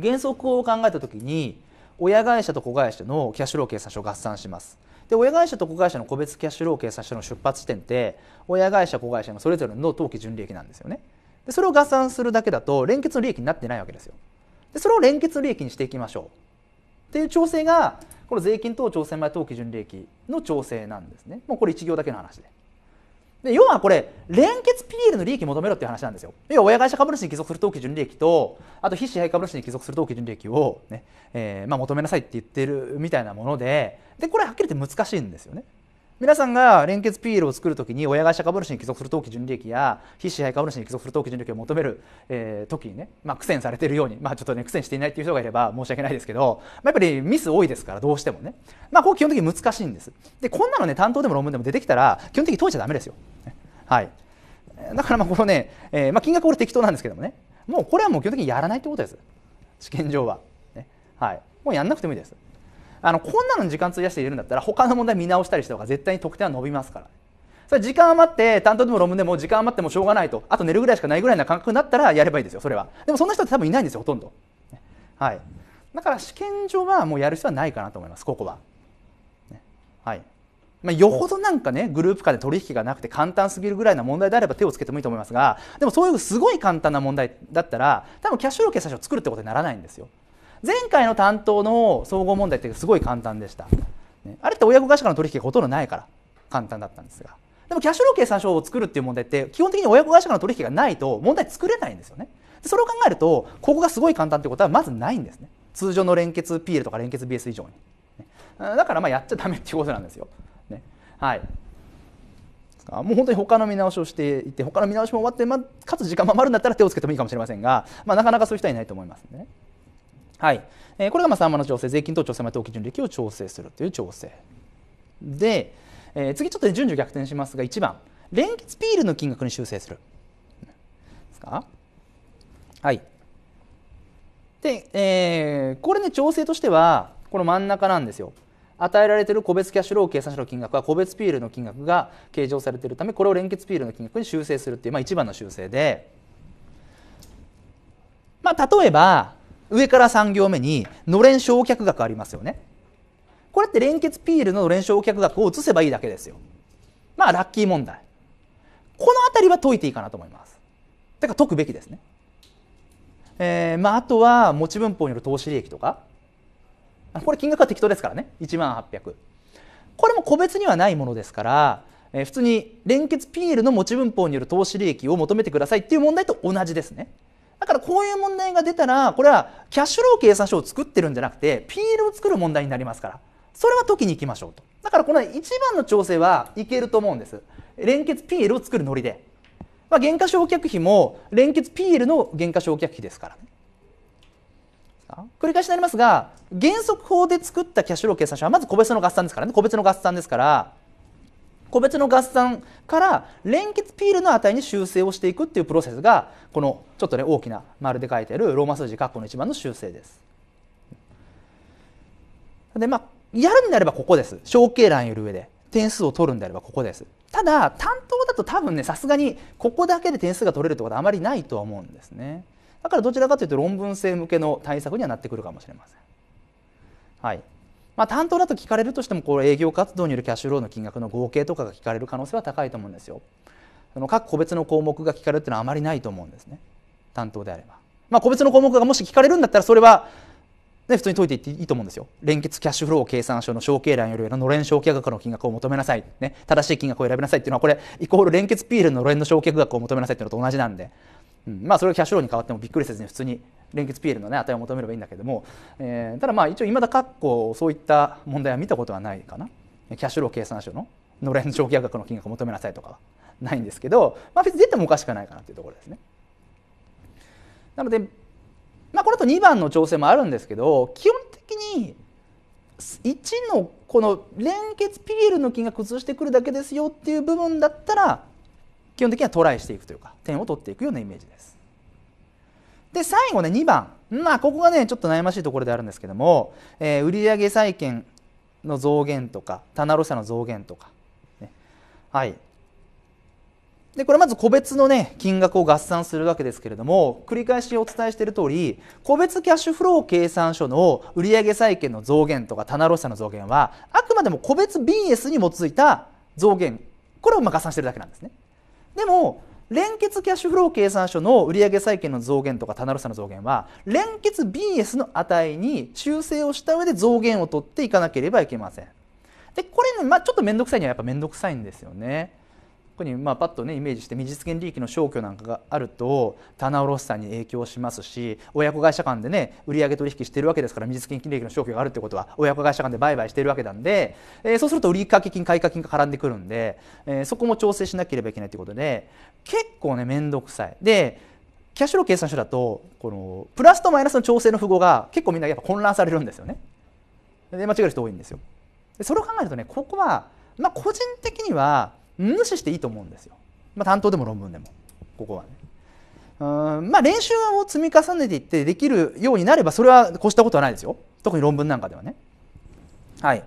原則を考えた時に親会社と子会社のキャッシュロー計算書を合算しますで親会社と子会社の個別キャッシュロー計算書の出発地点って親会社子会社のそれぞれの登記純利益なんですよねでそれを合算するだけだと連結の利益になってないわけですよでそれを連結の利益にしていきましょうっていう調整がこの税金等調整前等基純利益の調整なんですねもうこれ1行だけの話でで要はこれ連結 PL の利益求めろっていう話なんですよ要は親会社株主に帰属する当期純利益とあと非支配株主に帰属する当期純利益をね、えー、まあ、求めなさいって言ってるみたいなものででこれはっきり言って難しいんですよね皆さんが連結 PL を作るときに親会社株主に帰属する登記純利益や非支配株主に帰属する登記純利益を求める、えき時にね、まあ、苦戦されているように、まあ、ちょっとね苦戦していないという人がいれば申し訳ないですけど、まあ、やっぱりミス多いですからどうしてもね、まあ、ここ基本的に難しいんですでこんなのね担当でも論文でも出てきたら基本的に解いちゃだめですよ、はいだからまあこのね、えーまあ、金額は適当なんですけどもねもうこれはもう基本的にやらないってことです試験上は、ね、はいもうやんなくてもいいですあのこんなのに時間費やして入れるんだったら他の問題見直したりした方が絶対に得点は伸びますからそれ時間余って担当でも論文でも時間余ってもしょうがないとあと寝るぐらいしかないぐらいな感覚になったらやればいいですよそれはでもそんな人って多分いないんですよほとんどはいだから試験上はもうやる必要はないかなと思いますここは、はいまあ、よほどなんかねグループ間で取引がなくて簡単すぎるぐらいな問題であれば手をつけてもいいと思いますがでもそういうすごい簡単な問題だったら多分キャッシュロー決済書を作るってことにならないんですよ前回の担当の総合問題ってすごい簡単でした、ね、あれって親子会社からの取引がほとんどないから簡単だったんですがでもキャッシュロー計算書を作るっていう問題って基本的に親子会社からの取引がないと問題作れないんですよねそれを考えるとここがすごい簡単ってことはまずないんですね通常の連結 PL とか連結 BS 以上に、ね、だからまあやっちゃダメっていうことなんですよ、ね、はいもう本当に他の見直しをしていて他の見直しも終わって、まあ、かつ時間も余るんだったら手をつけてもいいかもしれませんが、まあ、なかなかそういう人はいないと思いますね。はい、えこれがまあ3万の調整税金等調整前当期準利益を調整するという調整で、えー、次ちょっと順序逆転しますが1番連結ピールの金額に修正するですかはいで、えー、これね調整としてはこの真ん中なんですよ与えられている個別キャッシュロー計算書の金額は個別ピールの金額が計上されているためこれを連結ピールの金額に修正するっていう、まあ、一番の修正で、まあ、例えば上から3行目にのれん焼却額ありますよねこれって連結ピールののれん焼却額を移せばいいだけですよまあラッキー問題この辺りは解いていいかなと思いますてか解くべきですねえー、まああとは持ち分法による投資利益とかこれ金額は適当ですからね1万800これも個別にはないものですからえ普通に連結ピールの持ち分法による投資利益を求めてくださいっていう問題と同じですね。だからこういう問題が出たらこれはキャッシュロー計算書を作ってるんじゃなくて PL を作る問題になりますからそれは解きに行きましょうとだからこの一番の調整はいけると思うんです連結 PL を作るノリで、まあ、減価償却費も連結 PL の減価償却費ですからね繰り返しになりますが原則法で作ったキャッシュロー計算書はまず個別の合算ですからね個別の合算ですから個別の合算から連結ピールの値に修正をしていくっていうプロセスがこのちょっとね大きな丸で書いてあるローマ数字括弧の一番の修正です。でまあやるんであればここです承計欄いる上で点数を取るんであればここですただ担当だと多分ねさすがにここだけで点数が取れるってことはあまりないとは思うんですねだからどちらかというと論文性向けの対策にはなってくるかもしれません。はいまあ、担当だと聞かれるとしてもこれ営業活動によるキャッシュフローの金額の合計とかが聞かれる可能性は高いと思うんですよ。その各個別の項目が聞かれるっていうのはあまりないと思うんですね担当であれば。まあ、個別の項目がもし聞かれるんだったらそれは、ね、普通に解いていっていいと思うんですよ。連結キャッシュフロー計算書の承継欄より上ののれん承継額の金額を求めなさい、ね、正しい金額を選びなさいっていうのはこれイコール連結ピールののれんの承継額を求めなさいっていうのと同じなんでうん、まあそれがキャッシュローに変わってもびっくりせずに普通に連結 PL の、ね、値を求めればいいんだけども、えー、ただまあ一応いまだ括弧そういった問題は見たことはないかなキャッシュロー計算書ののれん上下額の金額を求めなさいとかはないんですけど、まあ、別に出てもおかしくないかなというところですね。なので、まあ、このと2番の調整もあるんですけど基本的に1のこの連結 PL の金額移してくるだけですよっていう部分だったら基本的にはトライしていくというか点を取っていくようなイメージです。で最後ね2番まあここがねちょっと悩ましいところであるんですけども、えー、売上債権の増減とか棚卸者の増減とか、ね、はいでこれまず個別のね金額を合算するわけですけれども繰り返しお伝えしている通り個別キャッシュフロー計算書の売上債権の増減とか棚卸者の増減はあくまでも個別 BS に基づいた増減これをまあ合算してるだけなんですね。でも連結キャッシュフロー計算書の売上債権の増減とか棚卸さの増減は連結 BS の値に修正をした上で増減を取っていかなければいけません。でこれね、まあ、ちょっと面倒くさいにはやっぱ面倒くさいんですよね。特にまあパッとねイメージして未実現利益の消去なんかがあると棚卸さんに影響しますし親子会社間でね売上取引してるわけですから未実現利益の消去があるってことは親子会社間で売買してるわけなんで、えそうすると売掛金買掛金が絡んでくるんで、えそこも調整しなければいけないということで結構ね面倒くさい。でキャッシュフロー計算書だとこのプラスとマイナスの調整の符号が結構みんなやっぱ混乱されるんですよね。で間違える人多いんですよ。でそれを考えるとねここは、まあ、個人的には無視していいと思うんですよ。まあ、担当でも論文でもここはね。うんまあ、練習を積み重ねていってできるようになればそれは越したことはないですよ特に論文なんかではね。はい、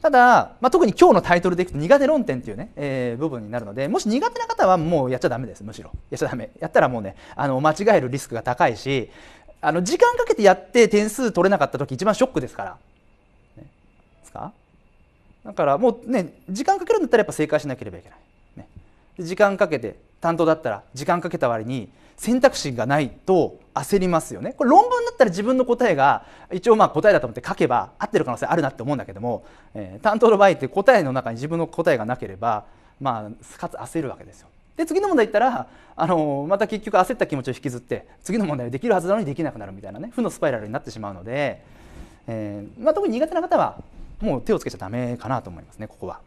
ただ、まあ、特に今日のタイトルでいくと苦手論点っていうね、えー、部分になるのでもし苦手な方はもうやっちゃダメですむしろやっちゃダメやったらもうねあの間違えるリスクが高いしあの時間かけてやって点数取れなかった時一番ショックですから。ね、ですかだからもうね時間かけるんだったらやっぱ正解しなければいけない、ね、時間かけて担当だったら時間かけた割に選択肢がないと焦りますよねこれ論文だったら自分の答えが一応まあ答えだと思って書けば合ってる可能性あるなって思うんだけども、えー、担当の場合って答えの中に自分の答えがなければまあかつ焦るわけですよ。で次の問題いったらあのまた結局焦った気持ちを引きずって次の問題できるはずなのにできなくなるみたいなね負のスパイラルになってしまうので、えーまあ、特に苦手な方はもう手をつけちゃダメかなと思いますねここは。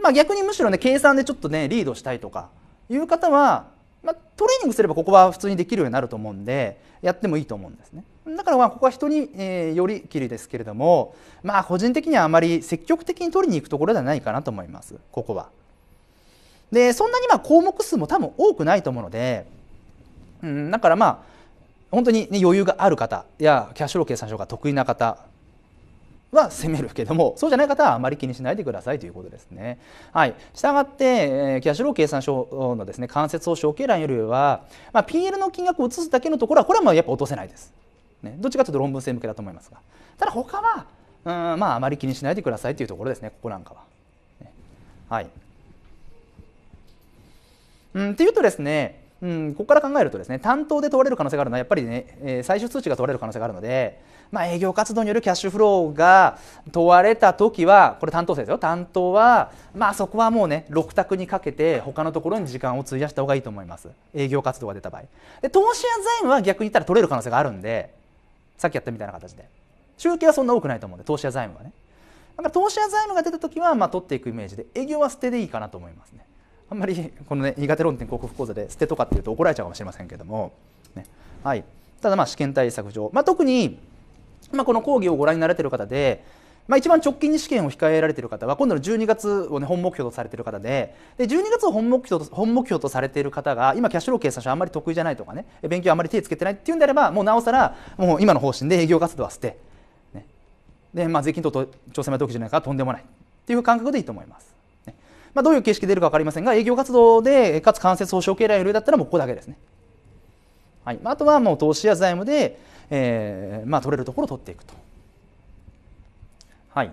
まあ、逆にむしろね計算でちょっとねリードしたいとかいう方は、まあ、トレーニングすればここは普通にできるようになると思うんでやってもいいと思うんですねだからまあここは人に、えー、よりきりですけれどもまあ個人的にはあまり積極的に取りに行くところではないかなと思いますここは。でそんなにまあ項目数も多分多くないと思うので、うん、だからまあ本当に、ね、余裕がある方やキャッシュロー計算書が得意な方は攻めるけどもそうじゃない方はあまり気にしないでくださいということですね。はい、したがって、えー、キャッシュロー計算書のですね間接を証券欄よりは、まあ、PL の金額を移すだけのところはこれはまあやっぱ落とせないです。ね、どっちかというと論文性向けだと思いますがただ他はうんまああまり気にしないでくださいというところですねここなんかは。ね、はい、うん、っていうとですねうん、ここから考えるとですね担当で問われる可能性があるのはやっぱりね、えー、最終通知が問われる可能性があるのでまあ、営業活動によるキャッシュフローが問われた時はこれ担当者ですよ担当は、まあ、そこはもうね6択にかけて他のところに時間を費やした方がいいと思います営業活動が出た場合で投資や財務は逆に言ったら取れる可能性があるんでさっきやったみたいな形で集計はそんな多くないと思うんで投資や財務はねだから投資や財務が出た時はま取っていくイメージで営業は捨てでいいかなと思いますねあんまりこのね苦手論点克服講座で捨てとかっていうと怒られちゃうかもしれませんけども、ね、はい、ただまあ試験対策上、まあ、特にまあ、この講義をご覧になられている方で、まあ、一番直近に試験を控えられている方は今度の12月を、ね、本目標とされている方でで12月を本目標と本目標とされている方が今キャッシュロー計算書あんまり得意じゃないとかね勉強あんまり手をつけてないっていうんであればもうなおさらもう今の方針で営業活動は捨て、ねでまあ、税金等と調整前時じゃないからとんでもないっていう感覚でいいと思います。ね、まあ、どういう形式出るか分かりませんが営業活動でかつ間接保証経済よりだったらもうここだけですね。はい、あとはもう投資や財務でえー、まあ、取れるところを取っていくと。はい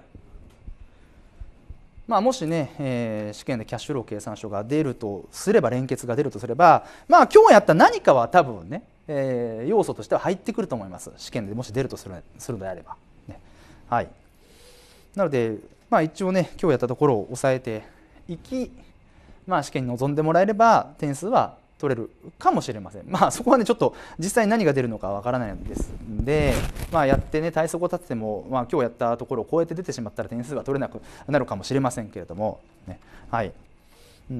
まあ、もしね、えー、試験でキャッシュロー計算書が出るとすれば連結が出るとすれば、まあ、今日やった何かは多分ね、えー、要素としては入ってくると思います試験でもし出るとするするのであれば、ね、はいなので、まあ、一応ね今日やったところを抑えていき、まあ、試験に臨んでもらえれば点数は取れるかもしれません。まあそこはねちょっと実際何が出るのかわからないんですで、まあ、やってね対策を立てても、まあ、今日やったところを超えて出てしまったら点数は取れなくなるかもしれませんけれども、ね、はい。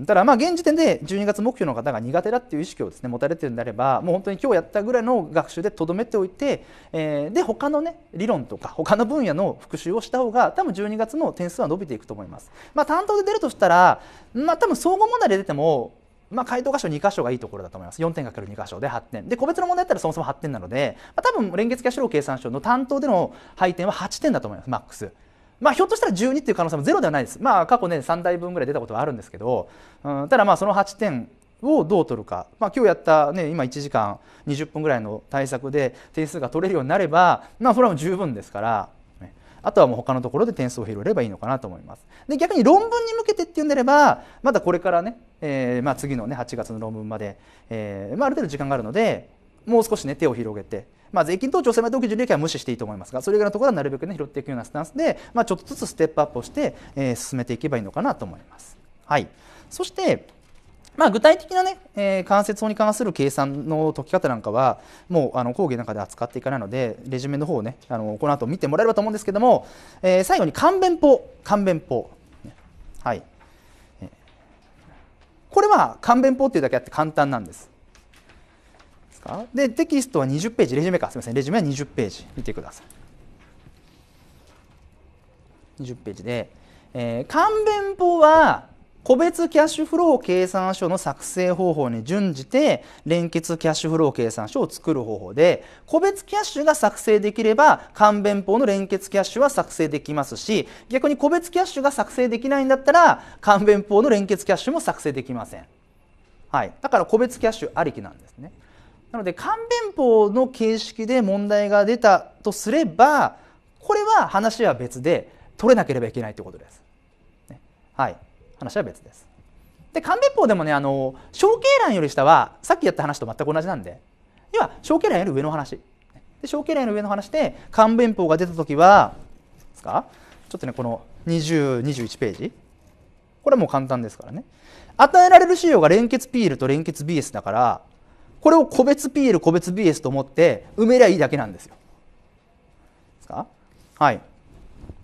ただまあ現時点で12月目標の方が苦手だっていう意識をですね持たれてるんであればもう本当に今日やったぐらいの学習でとどめておいて、えー、で他のね理論とか他の分野の復習をした方が多分12月の点数は伸びていくと思います。まあ、担当で出るとしたら、まあ、多分総合問題で出てもまあ、回答箇所2箇所がいいところだと思います4点る2箇所で8点で個別の問題だったらそもそも8点なので、まあ、多分連結キャッシュロー計算書の担当での配点は8点だと思いますマックス。まあ、ひょっとしたら12っていう可能性もゼロではないです。まあ、過去ね、3台分ぐらい出たことはあるんですけど、うん、ただまあ、その8点をどう取るか、まあ、今日やった、ね、今1時間20分ぐらいの対策で点数が取れるようになれば、まあ、それはもう十分ですからあとはもう他のところで点数を拾えればいいのかなと思います。で逆に論文に向けてっていうんであればまだこれからね、えー、まあ、次のね8月の論文まで、えー、まあ、ある程度時間があるのでもう少しね手を広げて。まあ、税金等調整前等基準利益は無視していいと思いますがそれぐらいのところはなるべくね拾っていくようなスタンスで、まあ、ちょっとずつステップアップをして、えー、進めていけばいいのかなと思います。はい、そしてまあ、具体的なね、えー、関節法に関する計算の解き方なんかは、もうあの講義の中で扱っていかないので、レジュメの方をね、あのこの後見てもらえればと思うんですけども、えー、最後に簡便法、簡便法。はい。これは簡便法というだけあって簡単なんです。でで、テキストは20ページ、レジュメか、すみません、レジュメは20ページ、見てください。20ページで、えー、簡便法は、個別キャッシュフロー計算書の作成方法に準じて連結キャッシュフロー計算書を作る方法で個別キャッシュが作成できれば関弁法の連結キャッシュは作成できますし逆に個別キャッシュが作成できないんだったら関弁法の連結キャッシュも作成できません、はい、だから個別キャッシュありきなんですねなので関弁法の形式で問題が出たとすればこれは話は別で取れなければいけないということです、ね、はい話は別です。で漢別法でもねあの小経欄より下はさっきやった話と全く同じなんで要は小経欄より上の話で小経欄より上の話で漢弁法が出た時はですかちょっとねこの2021ページこれはもう簡単ですからね与えられる資料が連結 PL と連結 BS だからこれを個別 PL 個別 BS と思って埋めりゃいいだけなんですよ。ですかはい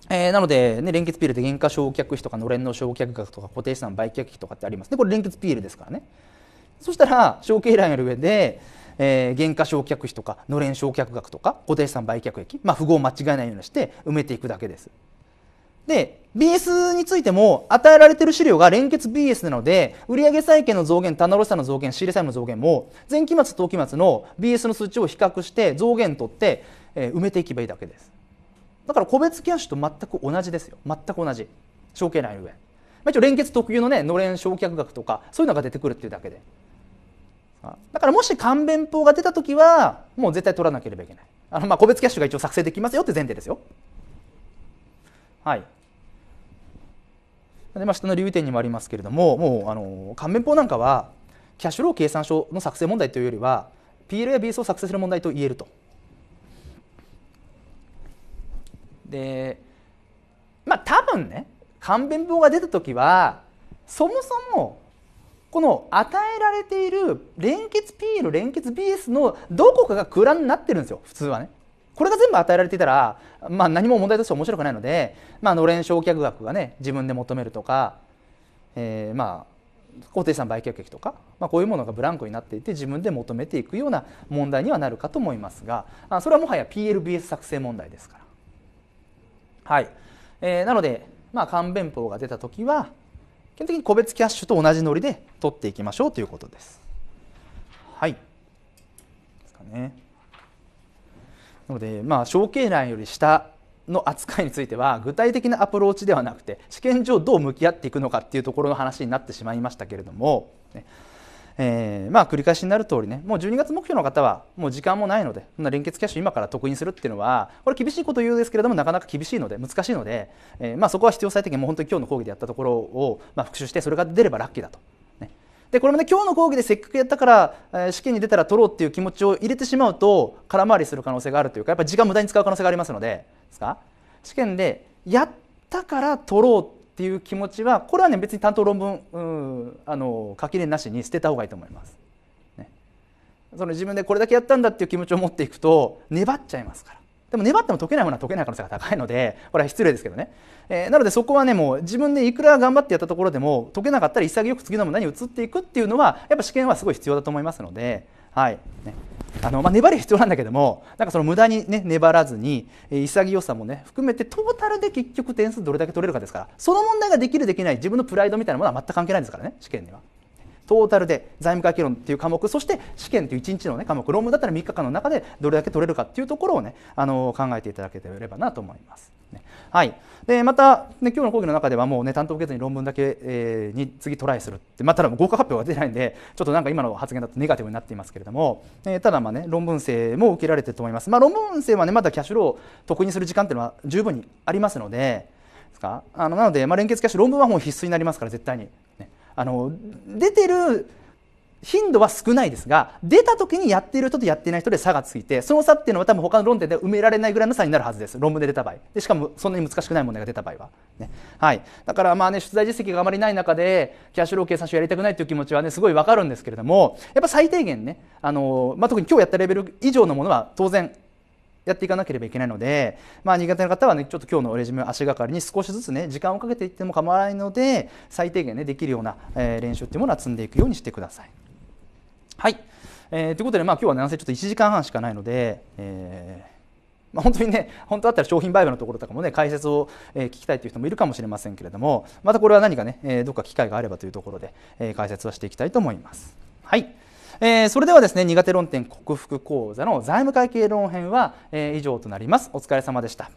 えー、なので、ね、連結ピールって原価償却費とかのれんの償却額とか固定資産売却費とかってありますねこれ連結ピールですからねそしたら承継欄やる上で、えー、原価償却費とかのれん償却額とか固定資産売却益、まあ、符号を間違えないようにして埋めていくだけですで BS についても与えられてる資料が連結 BS なので売上債権の増減棚卸んの増減仕入れ債務の増減も前期末当期末の BS の数値を比較して増減取って、えー、埋めていけばいいだけですだから個別キャッシュと全く同じですよ全く同じ証券内の上、まあ、一応連結特有のねのれん償却額とかそういうのが出てくるっていうだけでだからもし勘弁法が出た時はもう絶対取らなければいけないあのまあ個別キャッシュが一応作成できますよって前提ですよはいでまあ下の留意点にもありますけれどももうあの勘弁法なんかはキャッシュロー計算書の作成問題というよりは PL や BS を作成する問題と言えるとでまあ多分ね簡便法が出た時はそもそもこの与えられている連結 PL 連結 BS のどこかが空欄になってるんですよ普通はね。これが全部与えられていたら、まあ、何も問題として面白くないので、まあのれん償却額がね自分で求めるとか、えー、まあ固定資産売却益とか、まあ、こういうものがブランクになっていて自分で求めていくような問題にはなるかと思いますがそれはもはや PLBS 作成問題ですから。はい。えー、なので、まあ、簡便法が出た時は、基本的に個別キャッシュと同じノリで取っていきましょうということです。はい。ですかね。なので、まあ、承継欄より下の扱いについては具体的なアプローチではなくて試験上どう向き合っていくのかっていうところの話になってしまいましたけれども、ね、えー、まあ繰り返しになる通りねもう12月目標の方はもう時間もないのでそんな連結キャッシュ今から得意するっていうのはこれ厳しいこと言うんですけれどもなかなか厳しいので難しいので、えー、まあそこは必要最低限もう本当に今日の講義でやったところを、まあ、復習してそれが出ればラッキーだと。ね、でこれもね今日の講義でせっかくやったから、えー、試験に出たら取ろうっていう気持ちを入れてしまうと空回りする可能性があるというかやっぱり時間無駄に使う可能性がありますのでですか試験でやったから取ろうっていう気持ちはこれはね別に担当論文あの書きなしに捨てた方がいいと思います。ね、その自分でこれだけやったんだっていう気持ちを持っていくと粘っちゃいますから。でも粘っても解けないものは解けない可能性が高いのでこれは失礼ですけどね、えー、なのでそこはねもう自分でいくら頑張ってやったところでも解けなかったら潔く次の問題に移っていくっていうのはやっぱ試験はすごい必要だと思いますのではい。ねあの、まあ、粘り必要なんだけどもなんかその無駄に、ね、粘らずに潔さもね含めてトータルで結局点数どれだけ取れるかですからその問題ができるできない自分のプライドみたいなものは全く関係ないですからね試験には。トータルで財務会計論っていう科目そして試験という1日の、ね、科目論文だったら3日間の中でどれだけ取れるかっていうところをねあの考えていただければなと思います。ね、はい、でまた、ね、今日の講義の中ではもうね担当受けずに論文だけ、えー、に次トライするってまあ、ただ合格発表が出ないんでちょっとなんか今の発言だとネガティブになっていますけれども、えー、ただまあね論文生も受けられてると思います。まあ、論文生はねまだキャッシュローを得意にする時間っていうのは十分にありますので。ですかあのなので、まあ、連結キャッシュ論文はもう必須になりますから絶対に、ね、あの出てる頻度は少ないですが出た時にやっている人とやっていない人で差がついてその差っていうのは多分他の論点で埋められないぐらいの差になるはずです論文で出た場合でしかもそんなに難しくない問題が出た場合は、ねはい、だからまあね出題実績があまりない中でキャッシュロー計算書やりたくないという気持ちはねすごい分かるんですけれどもやっぱ最低限ねあの、まあ、特に今日やったレベル以上のものは当然やっていかなければいけないので、まあ、苦手な方はね、ちょっと今日のレジュメ足がかりに少しずつね、時間をかけていっても構わないので、最低限ね、できるような、え練習っていうものは積んでいくようにしてください。はい。えー、ということで、まあ、今日はね、なんせちょっと1時間半しかないので、えーま本当にね、本当だったら商品売買のところとかもね、解説を、え聞きたいという人もいるかもしれませんけれども、またこれは何かね、えどっか機会があればというところで、え解説はしていきたいと思います。はい。えー、それではですね苦手論点克服講座の財務会計論編は、えー、以上となりますお疲れ様でした